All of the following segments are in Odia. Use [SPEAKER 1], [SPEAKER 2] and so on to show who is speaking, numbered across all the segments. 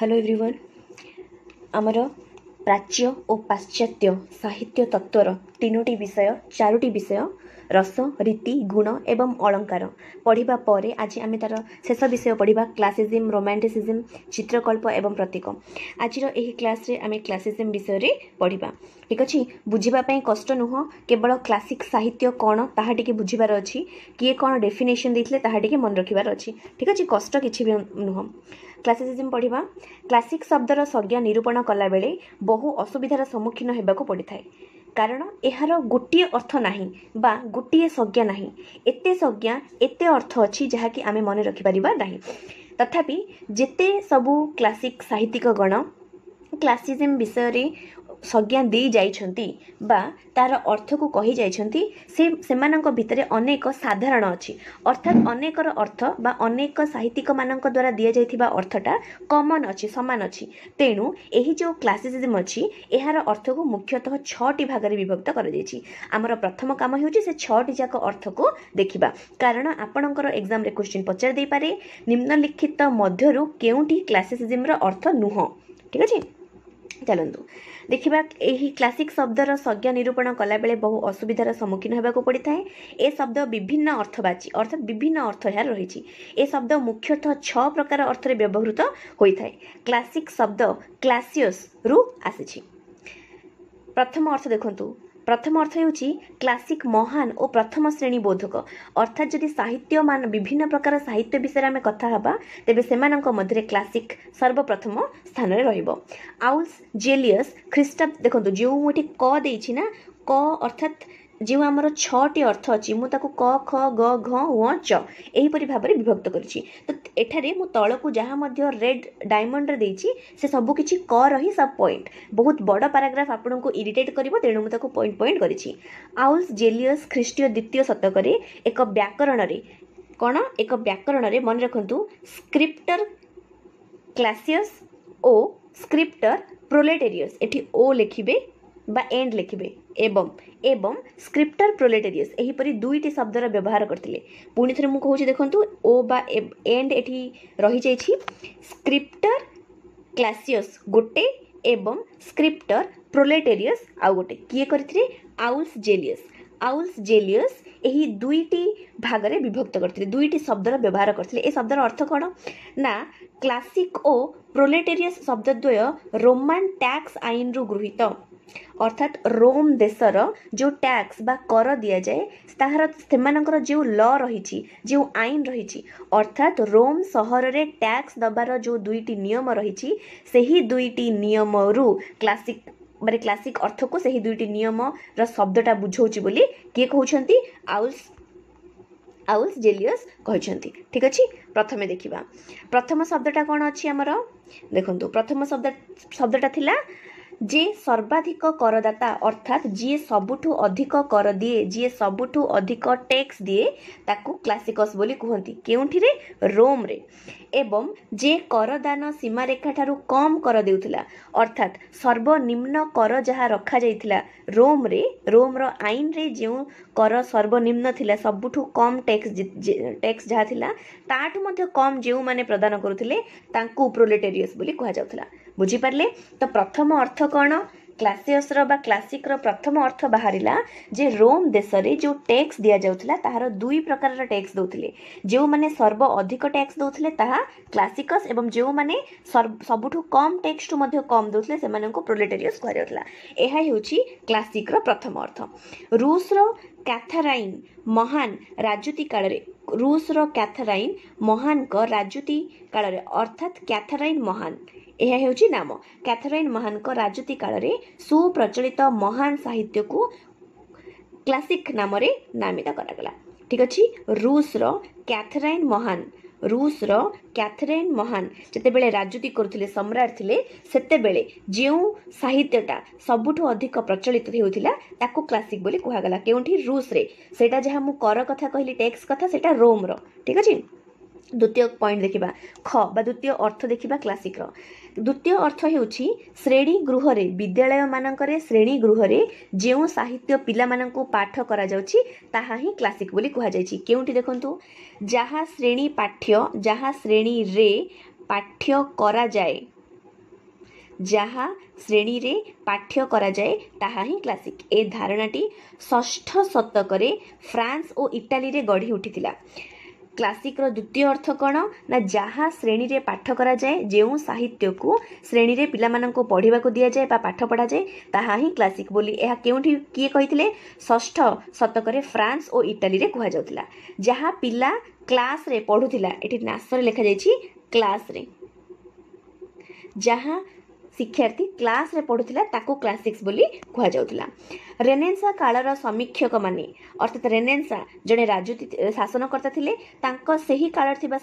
[SPEAKER 1] ହ୍ୟାଲୋ ଏଭ୍ରିୱାନ୍ ଆମର ପ୍ରାଚ୍ୟ ଓ ପାଶ୍ଚାତ୍ୟ ସାହିତ୍ୟ ତତ୍ତ୍ୱର ତିନୋଟି ବିଷୟ ଚାରୋଟି ବିଷୟ ରସ ରୀତି ଗୁଣ ଏବଂ ଅଳଙ୍କାର ପଢ଼ିବା ପରେ ଆଜି ଆମେ ତା'ର ଶେଷ ବିଷୟ ପଢ଼ିବା କ୍ଲାସିଜିମ୍ ରୋମାଣ୍ଟିସିଜିମ୍ ଚିତ୍ରକଳ୍ପ ଏବଂ ପ୍ରତୀକ ଆଜିର ଏହି କ୍ଲାସ୍ରେ ଆମେ କ୍ଲାସିଜିମ୍ ବିଷୟରେ ପଢ଼ିବା ଠିକ୍ ଅଛି ବୁଝିବା ପାଇଁ କଷ୍ଟ ନୁହଁ କେବଳ କ୍ଲାସିକ୍ ସାହିତ୍ୟ କ'ଣ ତାହା ଟିକେ ବୁଝିବାର ଅଛି କିଏ କ'ଣ ଡେଫିନେସନ୍ ଦେଇଥିଲେ ତାହା ଟିକେ ମନେ ରଖିବାର ଅଛି ଠିକ୍ ଅଛି କଷ୍ଟ କିଛି ବି ନୁହଁ କ୍ଲାସିସିଜିମ୍ ପଢ଼ିବା କ୍ଲାସିକ୍ ଶବ୍ଦର ସଂଜ୍ଞା ନିରୂପଣ କଲାବେଳେ ବହୁ ଅସୁବିଧାର ସମ୍ମୁଖୀନ ହେବାକୁ ପଡ଼ିଥାଏ କାରଣ ଏହାର ଗୋଟିଏ ଅର୍ଥ ନାହିଁ ବା ଗୋଟିଏ ସଂଜ୍ଞା ନାହିଁ ଏତେ ସଂଜ୍ଞା ଏତେ ଅର୍ଥ ଅଛି ଯାହାକି ଆମେ ମନେ ରଖିପାରିବା ନାହିଁ ତଥାପି ଯେତେ ସବୁ କ୍ଲାସିକ୍ ସାହିତ୍ୟିକଗଣ କ୍ଲାସିଜିମ୍ ବିଷୟରେ ସଂଜ୍ଞା ଦେଇଯାଇଛନ୍ତି ବା ତା'ର ଅର୍ଥକୁ କହିଯାଇଛନ୍ତି ସେ ସେମାନଙ୍କ ଭିତରେ ଅନେକ ସାଧାରଣ ଅଛି ଅର୍ଥାତ୍ ଅନେକର ଅର୍ଥ ବା ଅନେକ ସାହିତ୍ୟିକମାନଙ୍କ ଦ୍ୱାରା ଦିଆଯାଇଥିବା ଅର୍ଥଟା କମନ୍ ଅଛି ସମାନ ଅଛି ତେଣୁ ଏହି ଯେଉଁ କ୍ଲାସିସିଜିମ୍ ଅଛି ଏହାର ଅର୍ଥକୁ ମୁଖ୍ୟତଃ ଛଅଟି ଭାଗରେ ବିଭକ୍ତ କରାଯାଇଛି ଆମର ପ୍ରଥମ କାମ ହେଉଛି ସେ ଛଅଟି ଯାକ ଅର୍ଥକୁ ଦେଖିବା କାରଣ ଆପଣଙ୍କର ଏକ୍ଜାମ୍ରେ କୋଶ୍ଚିନ୍ ପଚାରି ଦେଇପାରେ ନିମ୍ନଲିଖିତ ମଧ୍ୟରୁ କେଉଁଠି କ୍ଲାସିସିଜିମ୍ର ଅର୍ଥ ନୁହଁ ଠିକ୍ ଅଛି ଚାଲନ୍ତୁ ଦେଖିବା ଏହି କ୍ଲାସିକ୍ ଶବ୍ଦର ସଂଜ୍ଞା ନିରୂପଣ କଲାବେଳେ ବହୁ ଅସୁବିଧାର ସମ୍ମୁଖୀନ ହେବାକୁ ପଡ଼ିଥାଏ ଏ ଶବ୍ଦ ବିଭିନ୍ନ ଅର୍ଥବାଚୀ ଅର୍ଥାତ୍ ବିଭିନ୍ନ ଅର୍ଥ ଏହାର ରହିଛି ଏ ଶବ୍ଦ ମୁଖ୍ୟତଃ ଛଅ ପ୍ରକାର ଅର୍ଥରେ ବ୍ୟବହୃତ ହୋଇଥାଏ କ୍ଲାସିକ୍ ଶବ୍ଦ କ୍ଲାସିୟସ୍ରୁ ଆସିଛି ପ୍ରଥମ ଅର୍ଥ ଦେଖନ୍ତୁ ପ୍ରଥମ ଅର୍ଥ ହେଉଛି କ୍ଲାସିକ୍ ମହାନ ଓ ପ୍ରଥମ ଶ୍ରେଣୀ ବୋଧକ ଅର୍ଥାତ୍ ଯଦି ସାହିତ୍ୟ ମାନ ବିଭିନ୍ନ ପ୍ରକାର ସାହିତ୍ୟ ବିଷୟରେ ଆମେ କଥା ହେବା ତେବେ ସେମାନଙ୍କ ମଧ୍ୟରେ କ୍ଲାସିକ୍ ସର୍ବପ୍ରଥମ ସ୍ଥାନରେ ରହିବ ଆଉଲ୍ସ ଜେଲିୟସ୍ ଖ୍ରୀଷ୍ଟାବ୍ଦ ଦେଖନ୍ତୁ ଯେଉଁ ଏଠି କ ଦେଇଛି ନା କ ଅର୍ଥାତ୍ ଯେଉଁ ଆମର ଛଅଟି ଅର୍ଥ ଅଛି ମୁଁ ତାକୁ କ ଖ ଗ ଘ ଙ ଚ ଏହିପରି ଭାବରେ ବିଭକ୍ତ କରିଛି ତ ଏଠାରେ ମୁଁ ତଳକୁ ଯାହା ମଧ୍ୟ ରେଡ୍ ଡାଇମଣ୍ଡରେ ଦେଇଛି ସେ ସବୁ କିଛି କର ହିଁ ସବ୍ ପଏଣ୍ଟ ବହୁତ ବଡ଼ ପାରାଗ୍ରାଫ୍ ଆପଣଙ୍କୁ ଇରିଟେଟ୍ କରିବ ତେଣୁ ମୁଁ ତାକୁ ପଏଣ୍ଟ ପଏଣ୍ଟ କରିଛି ଆଉଲ୍ସ ଜେଲିୟସ୍ ଖ୍ରୀଷ୍ଟୀୟ ଦ୍ୱିତୀୟ ଶତକରେ ଏକ ବ୍ୟାକରଣରେ କ'ଣ ଏକ ବ୍ୟାକରଣରେ ମନେ ରଖନ୍ତୁ ସ୍କ୍ରିପ୍ଟର କ୍ଲାସିୟସ୍ ଓ ସ୍କ୍ରିପ୍ଟର ପ୍ରୋଲେଟେରିୟସ୍ ଏଠି ଓ ଲେଖିବେ বা এন্ড লিখবে এবং ଏବଂ ସ୍କ୍ରିପ୍ଟର ପ୍ରୋଲେଟେରିୟସ୍ ଏହିପରି ଦୁଇଟି ଶବ୍ଦର ବ୍ୟବହାର କରିଥିଲେ ପୁଣି ଥରେ ମୁଁ କହୁଛି ଦେଖନ୍ତୁ ଓ ବା ଏଣ୍ଡ ଏଠି ରହିଯାଇଛି ସ୍କ୍ରିପ୍ଟର କ୍ଲାସିୟସ୍ ଗୋଟେ ଏବଂ ସ୍କ୍ରିପ୍ଟର ପ୍ରୋଲେଟେରିୟସ୍ ଆଉ ଗୋଟେ କିଏ କରିଥିଲେ ଆଉଲ୍ସ ଜେଲିୟସ୍ ଆଉଲ୍ସ ଜେଲିୟସ୍ ଏହି ଦୁଇଟି ଭାଗରେ ବିଭକ୍ତ କରିଥିଲେ ଦୁଇଟି ଶବ୍ଦର ବ୍ୟବହାର କରିଥିଲେ ଏ ଶବ୍ଦର ଅର୍ଥ କ'ଣ ନା କ୍ଲାସିକ୍ ଓ ପ୍ରୋଲେଟେରିୟସ୍ ଶବ୍ଦଦ୍ୱୟ ରୋମାନ ଟ୍ୟାକ୍ସ ଆଇନରୁ ଗୃହୀତ ଅର୍ଥାତ୍ ରୋମ୍ ଦେଶର ଯେଉଁ ଟ୍ୟାକ୍ସ ବା କର ଦିଆଯାଏ ତାହାର ସେମାନଙ୍କର ଯେଉଁ ଲ ରହିଛି ଯେଉଁ ଆଇନ ରହିଛି ଅର୍ଥାତ୍ ରୋମ୍ ସହରରେ ଟ୍ୟାକ୍ସ ଦେବାର ଯେଉଁ ଦୁଇଟି ନିୟମ ରହିଛି ସେହି ଦୁଇଟି ନିୟମରୁ କ୍ଲାସିକ୍ ମାନେ କ୍ଲାସିକ୍ ଅର୍ଥକୁ ସେହି ଦୁଇଟି ନିୟମର ଶବ୍ଦଟା ବୁଝଉଛି ବୋଲି କିଏ କହୁଛନ୍ତି ଆଉଲ୍ସ ଆଉଲ୍ସ ଜେଲିୟସ୍ କହିଛନ୍ତି ଠିକ୍ ଅଛି ପ୍ରଥମେ ଦେଖିବା ପ୍ରଥମ ଶବ୍ଦଟା କ'ଣ ଅଛି ଆମର ଦେଖନ୍ତୁ ପ୍ରଥମ ଶବ୍ଦ ଶବ୍ଦଟା ଥିଲା ଯିଏ ସର୍ବାଧିକ କରଦାତା ଅର୍ଥାତ୍ ଯିଏ ସବୁଠୁ ଅଧିକ କର ଦିଏ ଯିଏ ସବୁଠୁ ଅଧିକ ଟ୍ୟାକ୍ସ ଦିଏ ତାକୁ କ୍ଲାସିକସ୍ ବୋଲି କୁହନ୍ତି କେଉଁଠିରେ ରୋମ୍ରେ ଏବଂ ଯିଏ କରଦାନ ସୀମାରେଖା ଠାରୁ କମ୍ କର ଦେଉଥିଲା ଅର୍ଥାତ୍ ସର୍ବନିମ୍ନ କର ଯାହା ରଖାଯାଇଥିଲା ରୋମ୍ରେ ରୋମ୍ର ଆଇନରେ ଯେଉଁ କର ସର୍ବନିମ୍ନ ଥିଲା ସବୁଠୁ କମ୍ ଟ୍ୟାକ୍ସ ଟ୍ୟାକ୍ସ ଯାହା ଥିଲା ତାଠୁ ମଧ୍ୟ କମ୍ ଯେଉଁମାନେ ପ୍ରଦାନ କରୁଥିଲେ ତାଙ୍କୁ ପ୍ରୋଲେଟେରିୟସ୍ ବୋଲି କୁହାଯାଉଥିଲା ବୁଝିପାରିଲେ ତ ପ୍ରଥମ ଅର୍ଥ କ'ଣ କ୍ଲାସିୟସ୍ର ବା କ୍ଲାସିକ୍ର ପ୍ରଥମ ଅର୍ଥ ବାହାରିଲା ଯେ ରୋମ୍ ଦେଶରେ ଯେଉଁ ଟ୍ୟାକ୍ସ ଦିଆଯାଉଥିଲା ତାହାର ଦୁଇ ପ୍ରକାରର ଟ୍ୟାକ୍ସ ଦେଉଥିଲେ ଯେଉଁମାନେ ସର୍ବ ଅଧିକ ଟ୍ୟାକ୍ସ ଦେଉଥିଲେ ତାହା କ୍ଲାସିକସ୍ ଏବଂ ଯେଉଁମାନେ ସବୁଠୁ କମ୍ ଟ୍ୟାକ୍ସଠୁ ମଧ୍ୟ କମ୍ ଦେଉଥିଲେ ସେମାନଙ୍କୁ ପ୍ରୋଲେଟେରିୟସ୍ କୁହାଯାଉଥିଲା ଏହା ହେଉଛି କ୍ଲାସିକ୍ର ପ୍ରଥମ ଅର୍ଥ ରୁଷ୍ର କ୍ୟାଥାରାଇନ୍ ମହାନ ରାଜୁତି କାଳରେ ରୁଷର କ୍ୟାଥାରାଇନ୍ ମହାନଙ୍କ ରାଜୁତି କାଳରେ ଅର୍ଥାତ୍ କ୍ୟାଥାରାଇନ୍ ମହାନ ଏହା ହେଉଛି ନାମ କ୍ୟାଥାରାଇନ୍ ମହାନଙ୍କ ରାଜୁତି କାଳରେ ସୁପ୍ରଚଳିତ ମହାନ ସାହିତ୍ୟକୁ କ୍ଲାସିକ୍ ନାମରେ ନାମିତ କରାଗଲା ଠିକ ଅଛି ରୁଷର କ୍ୟାଥାରାଇନ୍ ମହାନ ରୁଷର କ୍ୟାଥରିନ୍ ମହାନ ଯେତେବେଳେ ରାଜୁତି କରୁଥିଲେ ସମ୍ରାଟ ଥିଲେ ସେତେବେଳେ ଯେଉଁ ସାହିତ୍ୟଟା ସବୁଠୁ ଅଧିକ ପ୍ରଚଳିତ ହେଉଥିଲା ତାକୁ କ୍ଲାସିକ୍ ବୋଲି କୁହାଗଲା କେଉଁଠି ରୁଷରେ ସେଇଟା ଯାହା ମୁଁ କର କଥା କହିଲି ଟେକ୍ସ କଥା ସେଇଟା ରୋମ୍ର ଠିକ୍ ଅଛି ଦ୍ୱିତୀୟ ପଏଣ୍ଟ ଦେଖିବା ଖ ବା ଦ୍ୱିତୀୟ ଅର୍ଥ ଦେଖିବା କ୍ଲାସିକର ଦ୍ୱିତୀୟ ଅର୍ଥ ହେଉଛି ଶ୍ରେଣୀ ଗୃହରେ ବିଦ୍ୟାଳୟମାନଙ୍କରେ ଶ୍ରେଣୀ ଗୃହରେ ଯେଉଁ ସାହିତ୍ୟ ପିଲାମାନଙ୍କୁ ପାଠ କରାଯାଉଛି ତାହା ହିଁ କ୍ଲାସିକ ବୋଲି କୁହାଯାଇଛି କେଉଁଠି ଦେଖନ୍ତୁ ଯାହା ଶ୍ରେଣୀ ପାଠ୍ୟ ଯାହା ଶ୍ରେଣୀରେ ପାଠ୍ୟ କରାଯାଏ ଯାହା ଶ୍ରେଣୀରେ ପାଠ୍ୟ କରାଯାଏ ତାହା ହିଁ କ୍ଲାସିକ୍ ଏ ଧାରଣାଟି ଷଷ୍ଠ ଶତକରେ ଫ୍ରାନ୍ସ ଓ ଇଟାଲୀରେ ଗଢ଼ି ଉଠିଥିଲା କ୍ଲାସିକ୍ର ଦ୍ୱିତୀୟ ଅର୍ଥ କ'ଣ ନା ଯାହା ଶ୍ରେଣୀରେ ପାଠ କରାଯାଏ ଯେଉଁ ସାହିତ୍ୟକୁ ଶ୍ରେଣୀରେ ପିଲାମାନଙ୍କୁ ପଢ଼ିବାକୁ ଦିଆଯାଏ ବା ପାଠ ପଢ଼ାଯାଏ ତାହା ହିଁ କ୍ଲାସିକ୍ ବୋଲି ଏହା କେଉଁଠି କିଏ କହିଥିଲେ ଷଷ୍ଠ ଶତକରେ ଫ୍ରାନ୍ସ ଓ ଇଟାଲୀରେ କୁହାଯାଉଥିଲା ଯାହା ପିଲା କ୍ଲାସ୍ରେ ପଢ଼ୁଥିଲା ଏଠି ନାସରେ ଲେଖାଯାଇଛି କ୍ଲାସ୍ରେ ଯାହା शिक्षार्थी क्लास रे पढुला सिक्स बोलीउँला रेनेन्सा काल समीक्षक अर्थात् रेनेन्सा जन शासनकर्ता कालिम्पो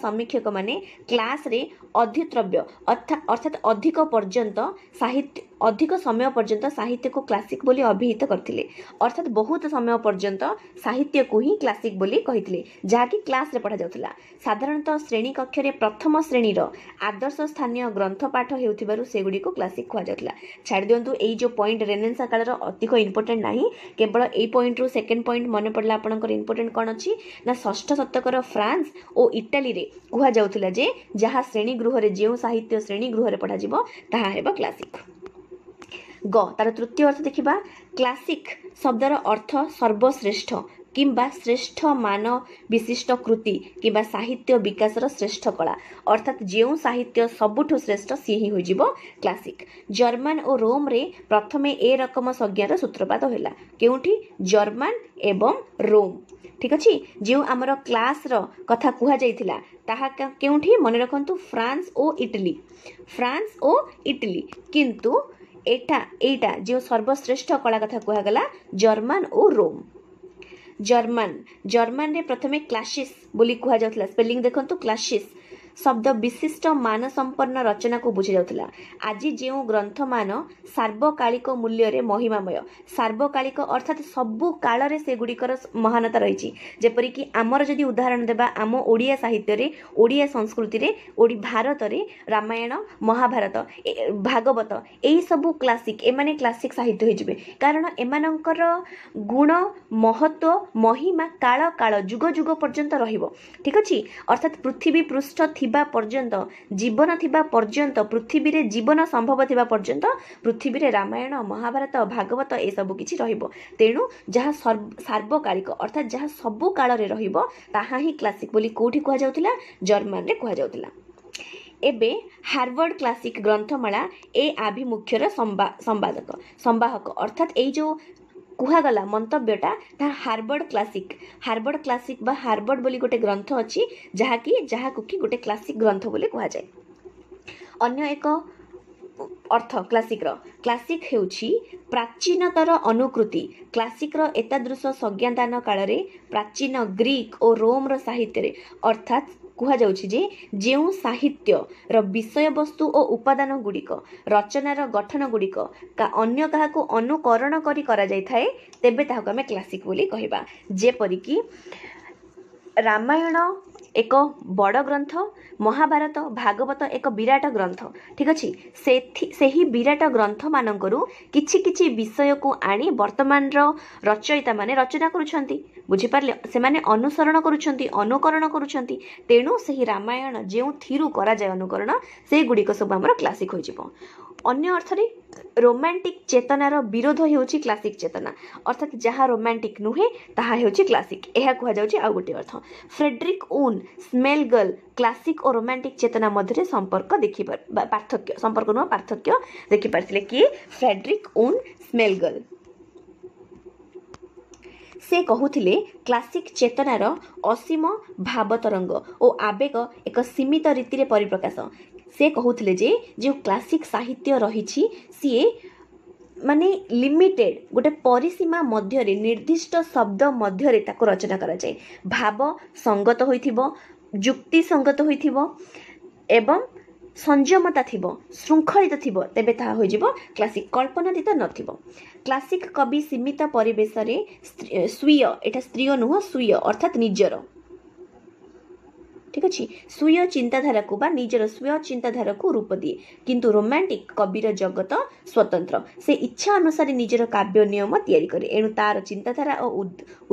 [SPEAKER 1] समीक्षकलासद्रव्य अर्थात् अधिक पर्यन्त साहित्य ଅଧିକ ସମୟ ପର୍ଯ୍ୟନ୍ତ ସାହିତ୍ୟକୁ କ୍ଲାସିକ୍ ବୋଲି ଅଭିହିତ କରିଥିଲେ ଅର୍ଥାତ୍ ବହୁତ ସମୟ ପର୍ଯ୍ୟନ୍ତ ସାହିତ୍ୟକୁ ହିଁ କ୍ଲାସିକ୍ ବୋଲି କହିଥିଲେ ଯାହାକି କ୍ଲାସ୍ରେ ପଢ଼ାଯାଉଥିଲା ସାଧାରଣତଃ ଶ୍ରେଣୀ କକ୍ଷରେ ପ୍ରଥମ ଶ୍ରେଣୀର ଆଦର୍ଶ ସ୍ଥାନୀୟ ଗ୍ରନ୍ଥ ପାଠ ହେଉଥିବାରୁ ସେଗୁଡ଼ିକୁ କ୍ଲାସିକ୍ କୁହାଯାଉଥିଲା ଛାଡ଼ି ଦିଅନ୍ତୁ ଏଇ ଯେଉଁ ପଏଣ୍ଟ ରେନେନ୍ସା କାଳର ଅଧିକ ଇମ୍ପୋର୍ଟାଣ୍ଟ ନାହିଁ କେବଳ ଏଇ ପଏଣ୍ଟରୁ ସେକେଣ୍ଡ ପଏଣ୍ଟ ମନେ ପଡ଼ିଲା ଆପଣଙ୍କର ଇମ୍ପୋର୍ଟାଣ୍ଟ କ'ଣ ଅଛି ନା ଷଷ୍ଠ ଶତକର ଫ୍ରାନ୍ସ ଓ ଇଟାଲୀରେ କୁହାଯାଉଥିଲା ଯେ ଯାହା ଶ୍ରେଣୀଗୃହରେ ଯେଉଁ ସାହିତ୍ୟ ଶ୍ରେଣୀଗୃହରେ ପଢ଼ାଯିବ ତାହା ହେବ କ୍ଲାସିକ୍ গ ତାର ତୃତୀୟ ଅର୍ଥ ଦେଖିବା କ୍ଲାସିକ୍ ଶବ୍ଦର ଅର୍ଥ ସର୍ବଶ୍ରେଷ୍ଠ কিংবা শ্রেষ্ঠ মান বিশিষ্ট কৃতি কিংবা সাহিত্য বিকাশর শ্রেষ্ঠ কলা অর্থাৎ যে সাহিত্য সবুঠু শ্রেষ্ঠ সি হি হয়ে ক্লাসিক জর্মান ও রোমরে প্রথমে এ রকম সংজ্ঞার সূত্রপাত হেলা কেউঠি জর্মান এবং রোম ঠিক আছে যে আমার ক্লাসর কথা কুহযাই তাহা কেউঠি মনে রাখতু ফ্রান্স ও ইটালি ফ্রান্স ও ইটালি কিন্তু ଏଟା ଏଇଟା ଯେଉଁ ସର୍ବଶ୍ରେଷ୍ଠ କଳା କଥା କୁହାଗଲା ଜର୍ମାନ ଓ ରୋମ୍ ଜର୍ମାନ ଜର୍ମାନରେ ପ୍ରଥମେ କ୍ଲାସିସ୍ ବୋଲି କୁହାଯାଉଥିଲା ସ୍ପେଲିଂ ଦେଖନ୍ତୁ କ୍ଲାସିସ୍ ଶବ୍ଦ ବିଶିଷ୍ଟ ମାନସମ୍ପନ୍ନ ରଚନାକୁ ବୁଝାଯାଉଥିଲା ଆଜି ଯେଉଁ ଗ୍ରନ୍ଥମାନ ସାର୍ବକାଳିକ ମୂଲ୍ୟରେ ମହିମାମୟ ସାର୍ବକାଳିକ ଅର୍ଥାତ୍ ସବୁ କାଳରେ ସେଗୁଡ଼ିକର ମହାନତା ରହିଛି ଯେପରିକି ଆମର ଯଦି ଉଦାହରଣ ଦେବା ଆମ ଓଡ଼ିଆ ସାହିତ୍ୟରେ ଓଡ଼ିଆ ସଂସ୍କୃତିରେ ଭାରତରେ ରାମାୟଣ ମହାଭାରତ ଭାଗବତ ଏହିସବୁ କ୍ଲାସିକ୍ ଏମାନେ କ୍ଲାସିକ୍ ସାହିତ୍ୟ ହୋଇଯିବେ କାରଣ ଏମାନଙ୍କର ଗୁଣ ମହତ୍ଵ ମହିମା କାଳ କାଳ ଯୁଗ ଯୁଗ ପର୍ଯ୍ୟନ୍ତ ରହିବ ଠିକ ଅଛି ଅର୍ଥାତ୍ ପୃଥିବୀ ପୃଷ୍ଠ ଥିବା ଥିବା ପର୍ଯ୍ୟନ୍ତ ଜୀବନ ଥିବା ପର୍ଯ୍ୟନ୍ତ ପୃଥିବୀରେ ଜୀବନ ସମ୍ଭବ ଥିବା ପର୍ଯ୍ୟନ୍ତ ପୃଥିବୀରେ ରାମାୟଣ ମହାଭାରତ ଭାଗବତ ଏସବୁ କିଛି ରହିବ ତେଣୁ ଯାହା ସାର୍ବକାଳିକ ଅର୍ଥାତ୍ ଯାହା ସବୁ କାଳରେ ରହିବ ତାହା ହିଁ କ୍ଲାସିକ୍ ବୋଲି କେଉଁଠି କୁହାଯାଉଥିଲା ଜର୍ମାନରେ କୁହାଯାଉଥିଲା ଏବେ ହାର୍ବର୍ଡ କ୍ଲାସିକ୍ ଗ୍ରନ୍ଥମାଳା ଏ ଆଭିମୁଖ୍ୟର ସମ୍ବା ସମ୍ବାଦକ ସମ୍ବାହକ ଅର୍ଥାତ୍ ଏଇ ଯେଉଁ କୁହାଗଲା ମନ୍ତବ୍ୟଟା ତାହା ହାରବର୍ଡ କ୍ଲାସିକ୍ ହାରବର୍ଡ କ୍ଲାସିକ୍ ବା ହାରବର୍ଡ ବୋଲି ଗୋଟେ ଗ୍ରନ୍ଥ ଅଛି ଯାହାକି ଯାହାକୁ କି ଗୋଟେ କ୍ଲାସିକ୍ ଗ୍ରନ୍ଥ ବୋଲି କୁହାଯାଏ ଅନ୍ୟ ଏକ ଅର୍ଥ କ୍ଲାସିକ୍ର କ୍ଲାସିକ୍ ହେଉଛି ପ୍ରାଚୀନତାର ଅନୁକୃତି କ୍ଲାସିକ୍ର ଏତାଦୃଶ ସଂଜ୍ଞାଦାନ କାଳରେ ପ୍ରାଚୀନ ଗ୍ରୀକ୍ ଓ ରୋମ୍ର ସାହିତ୍ୟରେ ଅର୍ଥାତ୍ କୁହାଯାଉଛି ଯେ ଯେଉଁ ସାହିତ୍ୟର ବିଷୟବସ୍ତୁ ଓ ଉପାଦାନ ଗୁଡ଼ିକ ରଚନାର ଗଠନ ଗୁଡ଼ିକ ଅନ୍ୟ କାହାକୁ ଅନୁକରଣ କରି କରାଯାଇଥାଏ ତେବେ ତାହାକୁ ଆମେ କ୍ଲାସିକ୍ ବୋଲି କହିବା ଯେପରିକି ରାମାୟଣ ଏକ ବଡ଼ ଗ୍ରନ୍ଥ ମହାଭାରତ ଭାଗବତ ଏକ ବିରାଟ ଗ୍ରନ୍ଥ ଠିକ୍ ଅଛି ସେଥି ସେହି ବିରାଟ ଗ୍ରନ୍ଥମାନଙ୍କରୁ କିଛି କିଛି ବିଷୟକୁ ଆଣି ବର୍ତ୍ତମାନର ରଚୟିତାମାନେ ରଚନା କରୁଛନ୍ତି ବୁଝିପାରିଲେ ସେମାନେ ଅନୁସରଣ କରୁଛନ୍ତି ଅନୁକରଣ କରୁଛନ୍ତି ତେଣୁ ସେହି ରାମାୟଣ ଯେଉଁଥିରୁ କରାଯାଏ ଅନୁକରଣ ସେଗୁଡ଼ିକ ସବୁ ଆମର କ୍ଲାସିକ୍ ହୋଇଯିବ ଅନ୍ୟ ଅର୍ଥରେ ରୋମାଣ୍ଟିକ୍ ଚେତନାର ବିରୋଧ ହେଉଛି କ୍ଲାସିକ୍ ଚେତନା ଅର୍ଥାତ୍ ଯାହା ରୋମାଣ୍ଟିକ୍ ନୁହେଁ ତାହା ହେଉଛି କ୍ଲାସିକ୍ ଏହା କୁହାଯାଉଛି ଆଉ ଗୋଟିଏ ଅର୍ଥ ଫ୍ରେଡ୍ରିକ୍ ଉନ୍ ସ୍ମେଲ୍ ଗର୍ଲ କ୍ଲାସିକ୍ ଓ ରୋମାଣ୍ଟିକ୍ ଚେତନା ମଧ୍ୟରେ ସମ୍ପର୍କ ଦେଖି ପାର୍ଥକ୍ୟ ସମ୍ପର୍କ ନୁହଁ ପାର୍ଥକ୍ୟ ଦେଖିପାରିଥିଲେ କିଏ ଫ୍ରେଡ୍ରିକ୍ ଓନ୍ ସ୍ମେଲ୍ ଗର୍ଲ ସେ କହୁଥିଲେ କ୍ଲାସିକ୍ ଚେତନାର ଅସୀମ ଭାବତରଙ୍ଗ ଓ ଆବେଗ ଏକ ସୀମିତ ରୀତିରେ ପରିପ୍ରକାଶ ସେ କହୁଥିଲେ ଯେ ଯେଉଁ କ୍ଲାସିକ୍ ସାହିତ୍ୟ ରହିଛି ସିଏ ମାନେ ଲିମିଟେଡ଼୍ ଗୋଟେ ପରିସୀମା ମଧ୍ୟରେ ନିର୍ଦ୍ଦିଷ୍ଟ ଶବ୍ଦ ମଧ୍ୟରେ ତାକୁ ରଚନା କରାଯାଏ ଭାବ ସଙ୍ଗତ ହୋଇଥିବ ଯୁକ୍ତିସଙ୍ଗତ ହୋଇଥିବ ଏବଂ ସଂଯମତା ଥିବ ଶୃଙ୍ଖଳିତ ଥିବ ତେବେ ତାହା ହୋଇଯିବ କ୍ଲାସିକ୍ କଳ୍ପନାତୀତ ନଥିବ କ୍ଲାସିକ୍ କବି ସୀମିତ ପରିବେଶରେ ସ୍ୱୀୟ ଏଟା ସ୍ତ୍ରୀୟ ନୁହଁ ସ୍ୱୀୟ ଅର୍ଥାତ୍ ନିଜର ଠିକ୍ ଅଛି ସ୍ୱୀୟ ଚିନ୍ତାଧାରାକୁ ବା ନିଜର ସ୍ୱୀୟ ଚିନ୍ତାଧାରାକୁ ରୂପ ଦିଏ କିନ୍ତୁ ରୋମାଣ୍ଟିକ୍ କବିର ଜଗତ ସ୍ୱତନ୍ତ୍ର ସେ ଇଚ୍ଛା ଅନୁସାରେ ନିଜର କାବ୍ୟ ନିୟମ ତିଆରି କରେ ଏଣୁ ତାର ଚିନ୍ତାଧାରା ଓ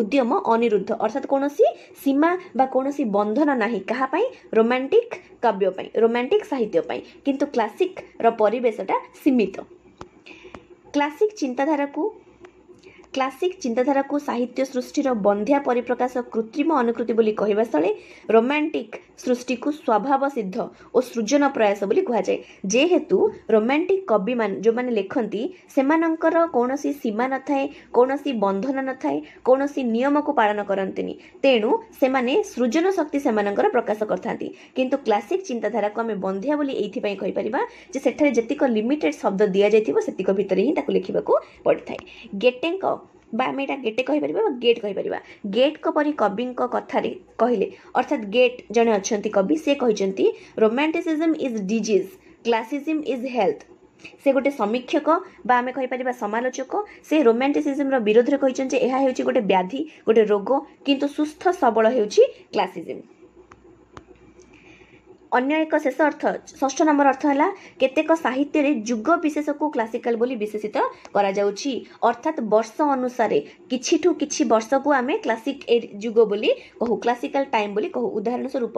[SPEAKER 1] ଉଦ୍ୟମ ଅନିରୁଦ୍ଧ ଅର୍ଥାତ୍ କୌଣସି ସୀମା ବା କୌଣସି ବନ୍ଧନ ନାହିଁ କାହା ପାଇଁ ରୋମାଣ୍ଟିକ୍ କାବ୍ୟ ପାଇଁ ରୋମାଣ୍ଟିକ୍ ସାହିତ୍ୟ ପାଇଁ କିନ୍ତୁ କ୍ଲାସିକର ପରିବେଶଟା ସୀମିତ କ୍ଲାସିକ୍ ଚିନ୍ତାଧାରାକୁ କ୍ଲାସିକ୍ ଚିନ୍ତାଧାରାକୁ ସାହିତ୍ୟ ସୃଷ୍ଟିର ବନ୍ଧ୍ୟା ପରିପ୍ରକାଶ କୃତ୍ରିମ ଅନୁକୃତି ବୋଲି କହିବା ସ୍ଥଳେ ରୋମାଣ୍ଟିକ୍ ସୃଷ୍ଟିକୁ ସ୍ୱଭାବ ସିଦ୍ଧ ଓ ସୃଜନ ପ୍ରୟାସ ବୋଲି କୁହାଯାଏ ଯେହେତୁ ରୋମାଣ୍ଟିକ୍ କବିମାନେ ଯେଉଁମାନେ ଲେଖନ୍ତି ସେମାନଙ୍କର କୌଣସି ସୀମା ନଥାଏ କୌଣସି ବନ୍ଧନ ନଥାଏ କୌଣସି ନିୟମକୁ ପାଳନ କରନ୍ତିନି ତେଣୁ ସେମାନେ ସୃଜନ ଶକ୍ତି ସେମାନଙ୍କର ପ୍ରକାଶ କରିଥାନ୍ତି କିନ୍ତୁ କ୍ଲାସିକ୍ ଚିନ୍ତାଧାରାକୁ ଆମେ ବନ୍ଧ୍ୟା ବୋଲି ଏଇଥିପାଇଁ କହିପାରିବା ଯେ ସେଠାରେ ଯେତିକ ଲିମିଟେଡ୍ ଶବ୍ଦ ଦିଆଯାଇଥିବ ସେତିକ ଭିତରେ ହିଁ ତାକୁ ଲେଖିବାକୁ ପଡ଼ିଥାଏ ଗେଟେଙ୍କ বা ଆମେ ଏଇଟା ଗେଟେ କହିପାରିବା ବା ଗେଟ୍ କହିପାରିବା ଗେଟ୍ଙ୍କ ପରି କବିଙ୍କ କଥାରେ କହିଲେ ଅର୍ଥାତ୍ ଗେଟ୍ ଜଣେ ଅଛନ୍ତି କବି ସେ କହିଛନ୍ତି romanticism is disease classicism is health ସେ ଗୋଟେ ସମୀକ୍ଷକ ବା ଆମେ କହିପାରିବା ସମାଲୋଚକ ସେ ରୋମାଣ୍ଟିସିଜମ୍ର ବିରୋଧରେ କହିଛନ୍ତି ଯେ ଏହା ହେଉଛି ଗୋଟେ ବ୍ୟାଧି ଗୋଟେ ରୋଗ କିନ୍ତୁ ସୁସ୍ଥ ସବଳ ହେଉଛି କ୍ଲାସିଜିମ୍ ଅନ୍ୟ ଏକ ଶେଷ ଅର୍ଥ ଷଷ୍ଠ ନମ୍ବର ଅର୍ଥ ହେଲା କେତେକ ସାହିତ୍ୟରେ ଯୁଗ ବିଶେଷକୁ କ୍ଲାସିକାଲ ବୋଲି ବିଶେଷିତ କରାଯାଉଛି ଅର୍ଥାତ୍ ବର୍ଷ ଅନୁସାରେ କିଛିଠୁ କିଛି ବର୍ଷକୁ ଆମେ କ୍ଲାସିକ୍ ଯୁଗ ବୋଲି କହୁ କ୍ଲାସିକାଲ ଟାଇମ୍ ବୋଲି କହୁ ଉଦାହରଣ ସ୍ୱରୂପ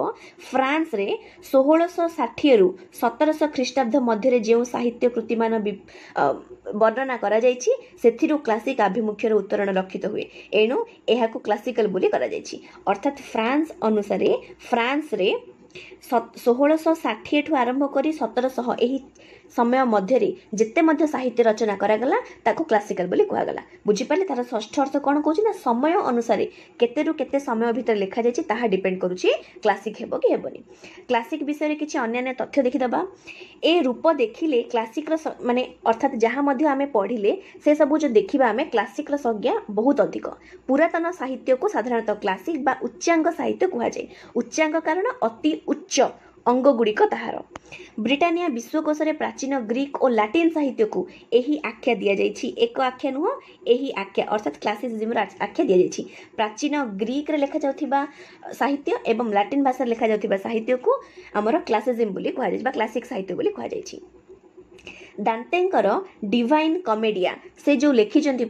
[SPEAKER 1] ଫ୍ରାନ୍ସରେ ଷୋହଳଶହ ଷାଠିଏରୁ ସତରଶହ ଖ୍ରୀଷ୍ଟାବ୍ଦ ମଧ୍ୟରେ ଯେଉଁ ସାହିତ୍ୟ କୃତିମାନ ବର୍ଣ୍ଣନା କରାଯାଇଛି ସେଥିରୁ କ୍ଲାସିକ୍ ଆଭିମୁଖ୍ୟର ଉତ୍ତରଣ ଲକ୍ଷିତ ହୁଏ ଏଣୁ ଏହାକୁ କ୍ଲାସିକାଲ ବୋଲି କରାଯାଇଛି ଅର୍ଥାତ୍ ଫ୍ରାନ୍ସ ଅନୁସାରେ ଫ୍ରାନ୍ସରେ ଷୋହଳଶହ ଷାଠିଏଠୁ ଆରମ୍ଭ କରି ସତରଶହ ଏହି ସମୟ ମଧ୍ୟରେ ଯେତେ ମଧ୍ୟ ସାହିତ୍ୟ ରଚନା କରାଗଲା ତାକୁ କ୍ଲାସିକାଲ ବୋଲି କୁହାଗଲା ବୁଝିପାରିଲେ ତାର ଷଷ୍ଠ ଅର୍ଥ କ'ଣ କହୁଛି ନା ସମୟ ଅନୁସାରେ କେତେରୁ କେତେ ସମୟ ଭିତରେ ଲେଖାଯାଇଛି ତାହା ଡିପେଣ୍ଡ କରୁଛି କ୍ଲାସିକ୍ ହେବ କି ହେବନି କ୍ଲାସିକ୍ ବିଷୟରେ କିଛି ଅନ୍ୟାନ୍ୟ ତଥ୍ୟ ଦେଖିଦେବା ଏ ରୂପ ଦେଖିଲେ କ୍ଲାସିକ୍ର ମାନେ ଅର୍ଥାତ୍ ଯାହା ମଧ୍ୟ ଆମେ ପଢ଼ିଲେ ସେସବୁ ଯେଉଁ ଦେଖିବା ଆମେ କ୍ଲାସିକ୍ର ସଂଜ୍ଞା ବହୁତ ଅଧିକ ପୁରାତନ ସାହିତ୍ୟକୁ ସାଧାରଣତଃ କ୍ଲାସିକ୍ ବା ଉଚ୍ଚାଙ୍ଗ ସାହିତ୍ୟ କୁହାଯାଏ ଉଚ୍ଚାଙ୍ଗ କାରଣ ଅତି ଉଚ୍ଚ ଅଙ୍ଗଗୁଡ଼ିକ ତାହାର ବ୍ରିଟାନିଆ ବିଶ୍ୱକୋଷରେ ପ୍ରାଚୀନ ଗ୍ରୀକ୍ ଓ ଲାଟିନ୍ ସାହିତ୍ୟକୁ ଏହି ଆଖ୍ୟା ଦିଆଯାଇଛି ଏକ ଆଖ୍ୟା ନୁହଁ ଏହି ଆଖ୍ୟା ଅର୍ଥାତ୍ କ୍ଲାସିସିଜିମ୍ର ଆଖ୍ୟା ଦିଆଯାଇଛି ପ୍ରାଚୀନ ଗ୍ରୀକ୍ରେ ଲେଖାଯାଉଥିବା ସାହିତ୍ୟ ଏବଂ ଲାଟିନ୍ ଭାଷାରେ ଲେଖାଯାଉଥିବା ସାହିତ୍ୟକୁ ଆମର କ୍ଲାସିଜିମ୍ ବୋଲି କୁହାଯାଇଛି ବା କ୍ଲାସିକ୍ ସାହିତ୍ୟ ବୋଲି କୁହାଯାଇଛି ଦାନ୍ତେଙ୍କର ଡିଭାଇନ୍ କମେଡ଼ିଆ ସେ ଯେଉଁ ଲେଖିଛନ୍ତି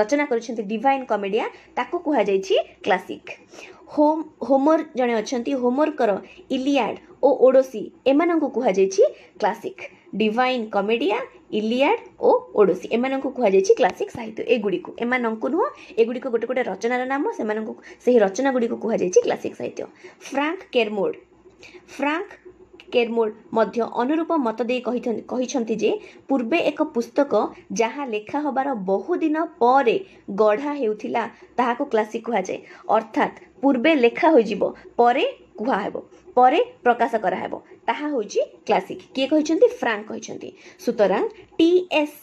[SPEAKER 1] ରଚନା କରିଛନ୍ତି ଡିଭାଇନ୍ କମେଡ଼ିଆ ତାକୁ କୁହାଯାଇଛି କ୍ଲାସିକ୍ ହୋମ୍ ହୋମର ଜଣେ ଅଛନ୍ତି ହୋମରଙ୍କର ଇଲିଆଡ଼ ଓ ଓଡ଼ୋଶୀ ଏମାନଙ୍କୁ କୁହାଯାଇଛି କ୍ଲାସିକ୍ ଡିଭାଇନ୍ କମେଡ଼ିଆ ଇଲିଆଡ଼ ଓ ଓଡ଼ୋଶୀ ଏମାନଙ୍କୁ କୁହାଯାଇଛି କ୍ଲାସିକ୍ ସାହିତ୍ୟ ଏଗୁଡ଼ିକୁ ଏମାନଙ୍କୁ ନୁହଁ ଏଗୁଡ଼ିକ ଗୋଟେ ଗୋଟେ ରଚନାର ନାମ ସେମାନଙ୍କୁ ସେହି ରଚନା ଗୁଡ଼ିକୁ କୁହାଯାଇଛି କ୍ଲାସିକ୍ ସାହିତ୍ୟ ଫ୍ରାଙ୍କ କେରମୋଡ଼ ଫ୍ରାଙ୍କ କେରମୋଡ଼ ମଧ୍ୟ ଅନୁରୂପ ମତ ଦେଇ କହିଛନ୍ତି ଯେ ପୂର୍ବେ ଏକ ପୁସ୍ତକ ଯାହା ଲେଖା ହେବାର ବହୁଦିନ ପରେ ଗଢ଼ା ହେଉଥିଲା ତାହାକୁ କ୍ଲାସିକ୍ କୁହାଯାଏ ଅର୍ଥାତ୍ ପୂର୍ବେ ଲେଖା ହୋଇଯିବ ପରେ କୁହାହେବ ପରେ ପ୍ରକାଶ କରାହେବ ତାହା ହେଉଛି କ୍ଲାସିକ୍ କିଏ କହିଛନ୍ତି ଫ୍ରାଙ୍କ କହିଛନ୍ତି ସୁତରାଂ ଟି ଏସ୍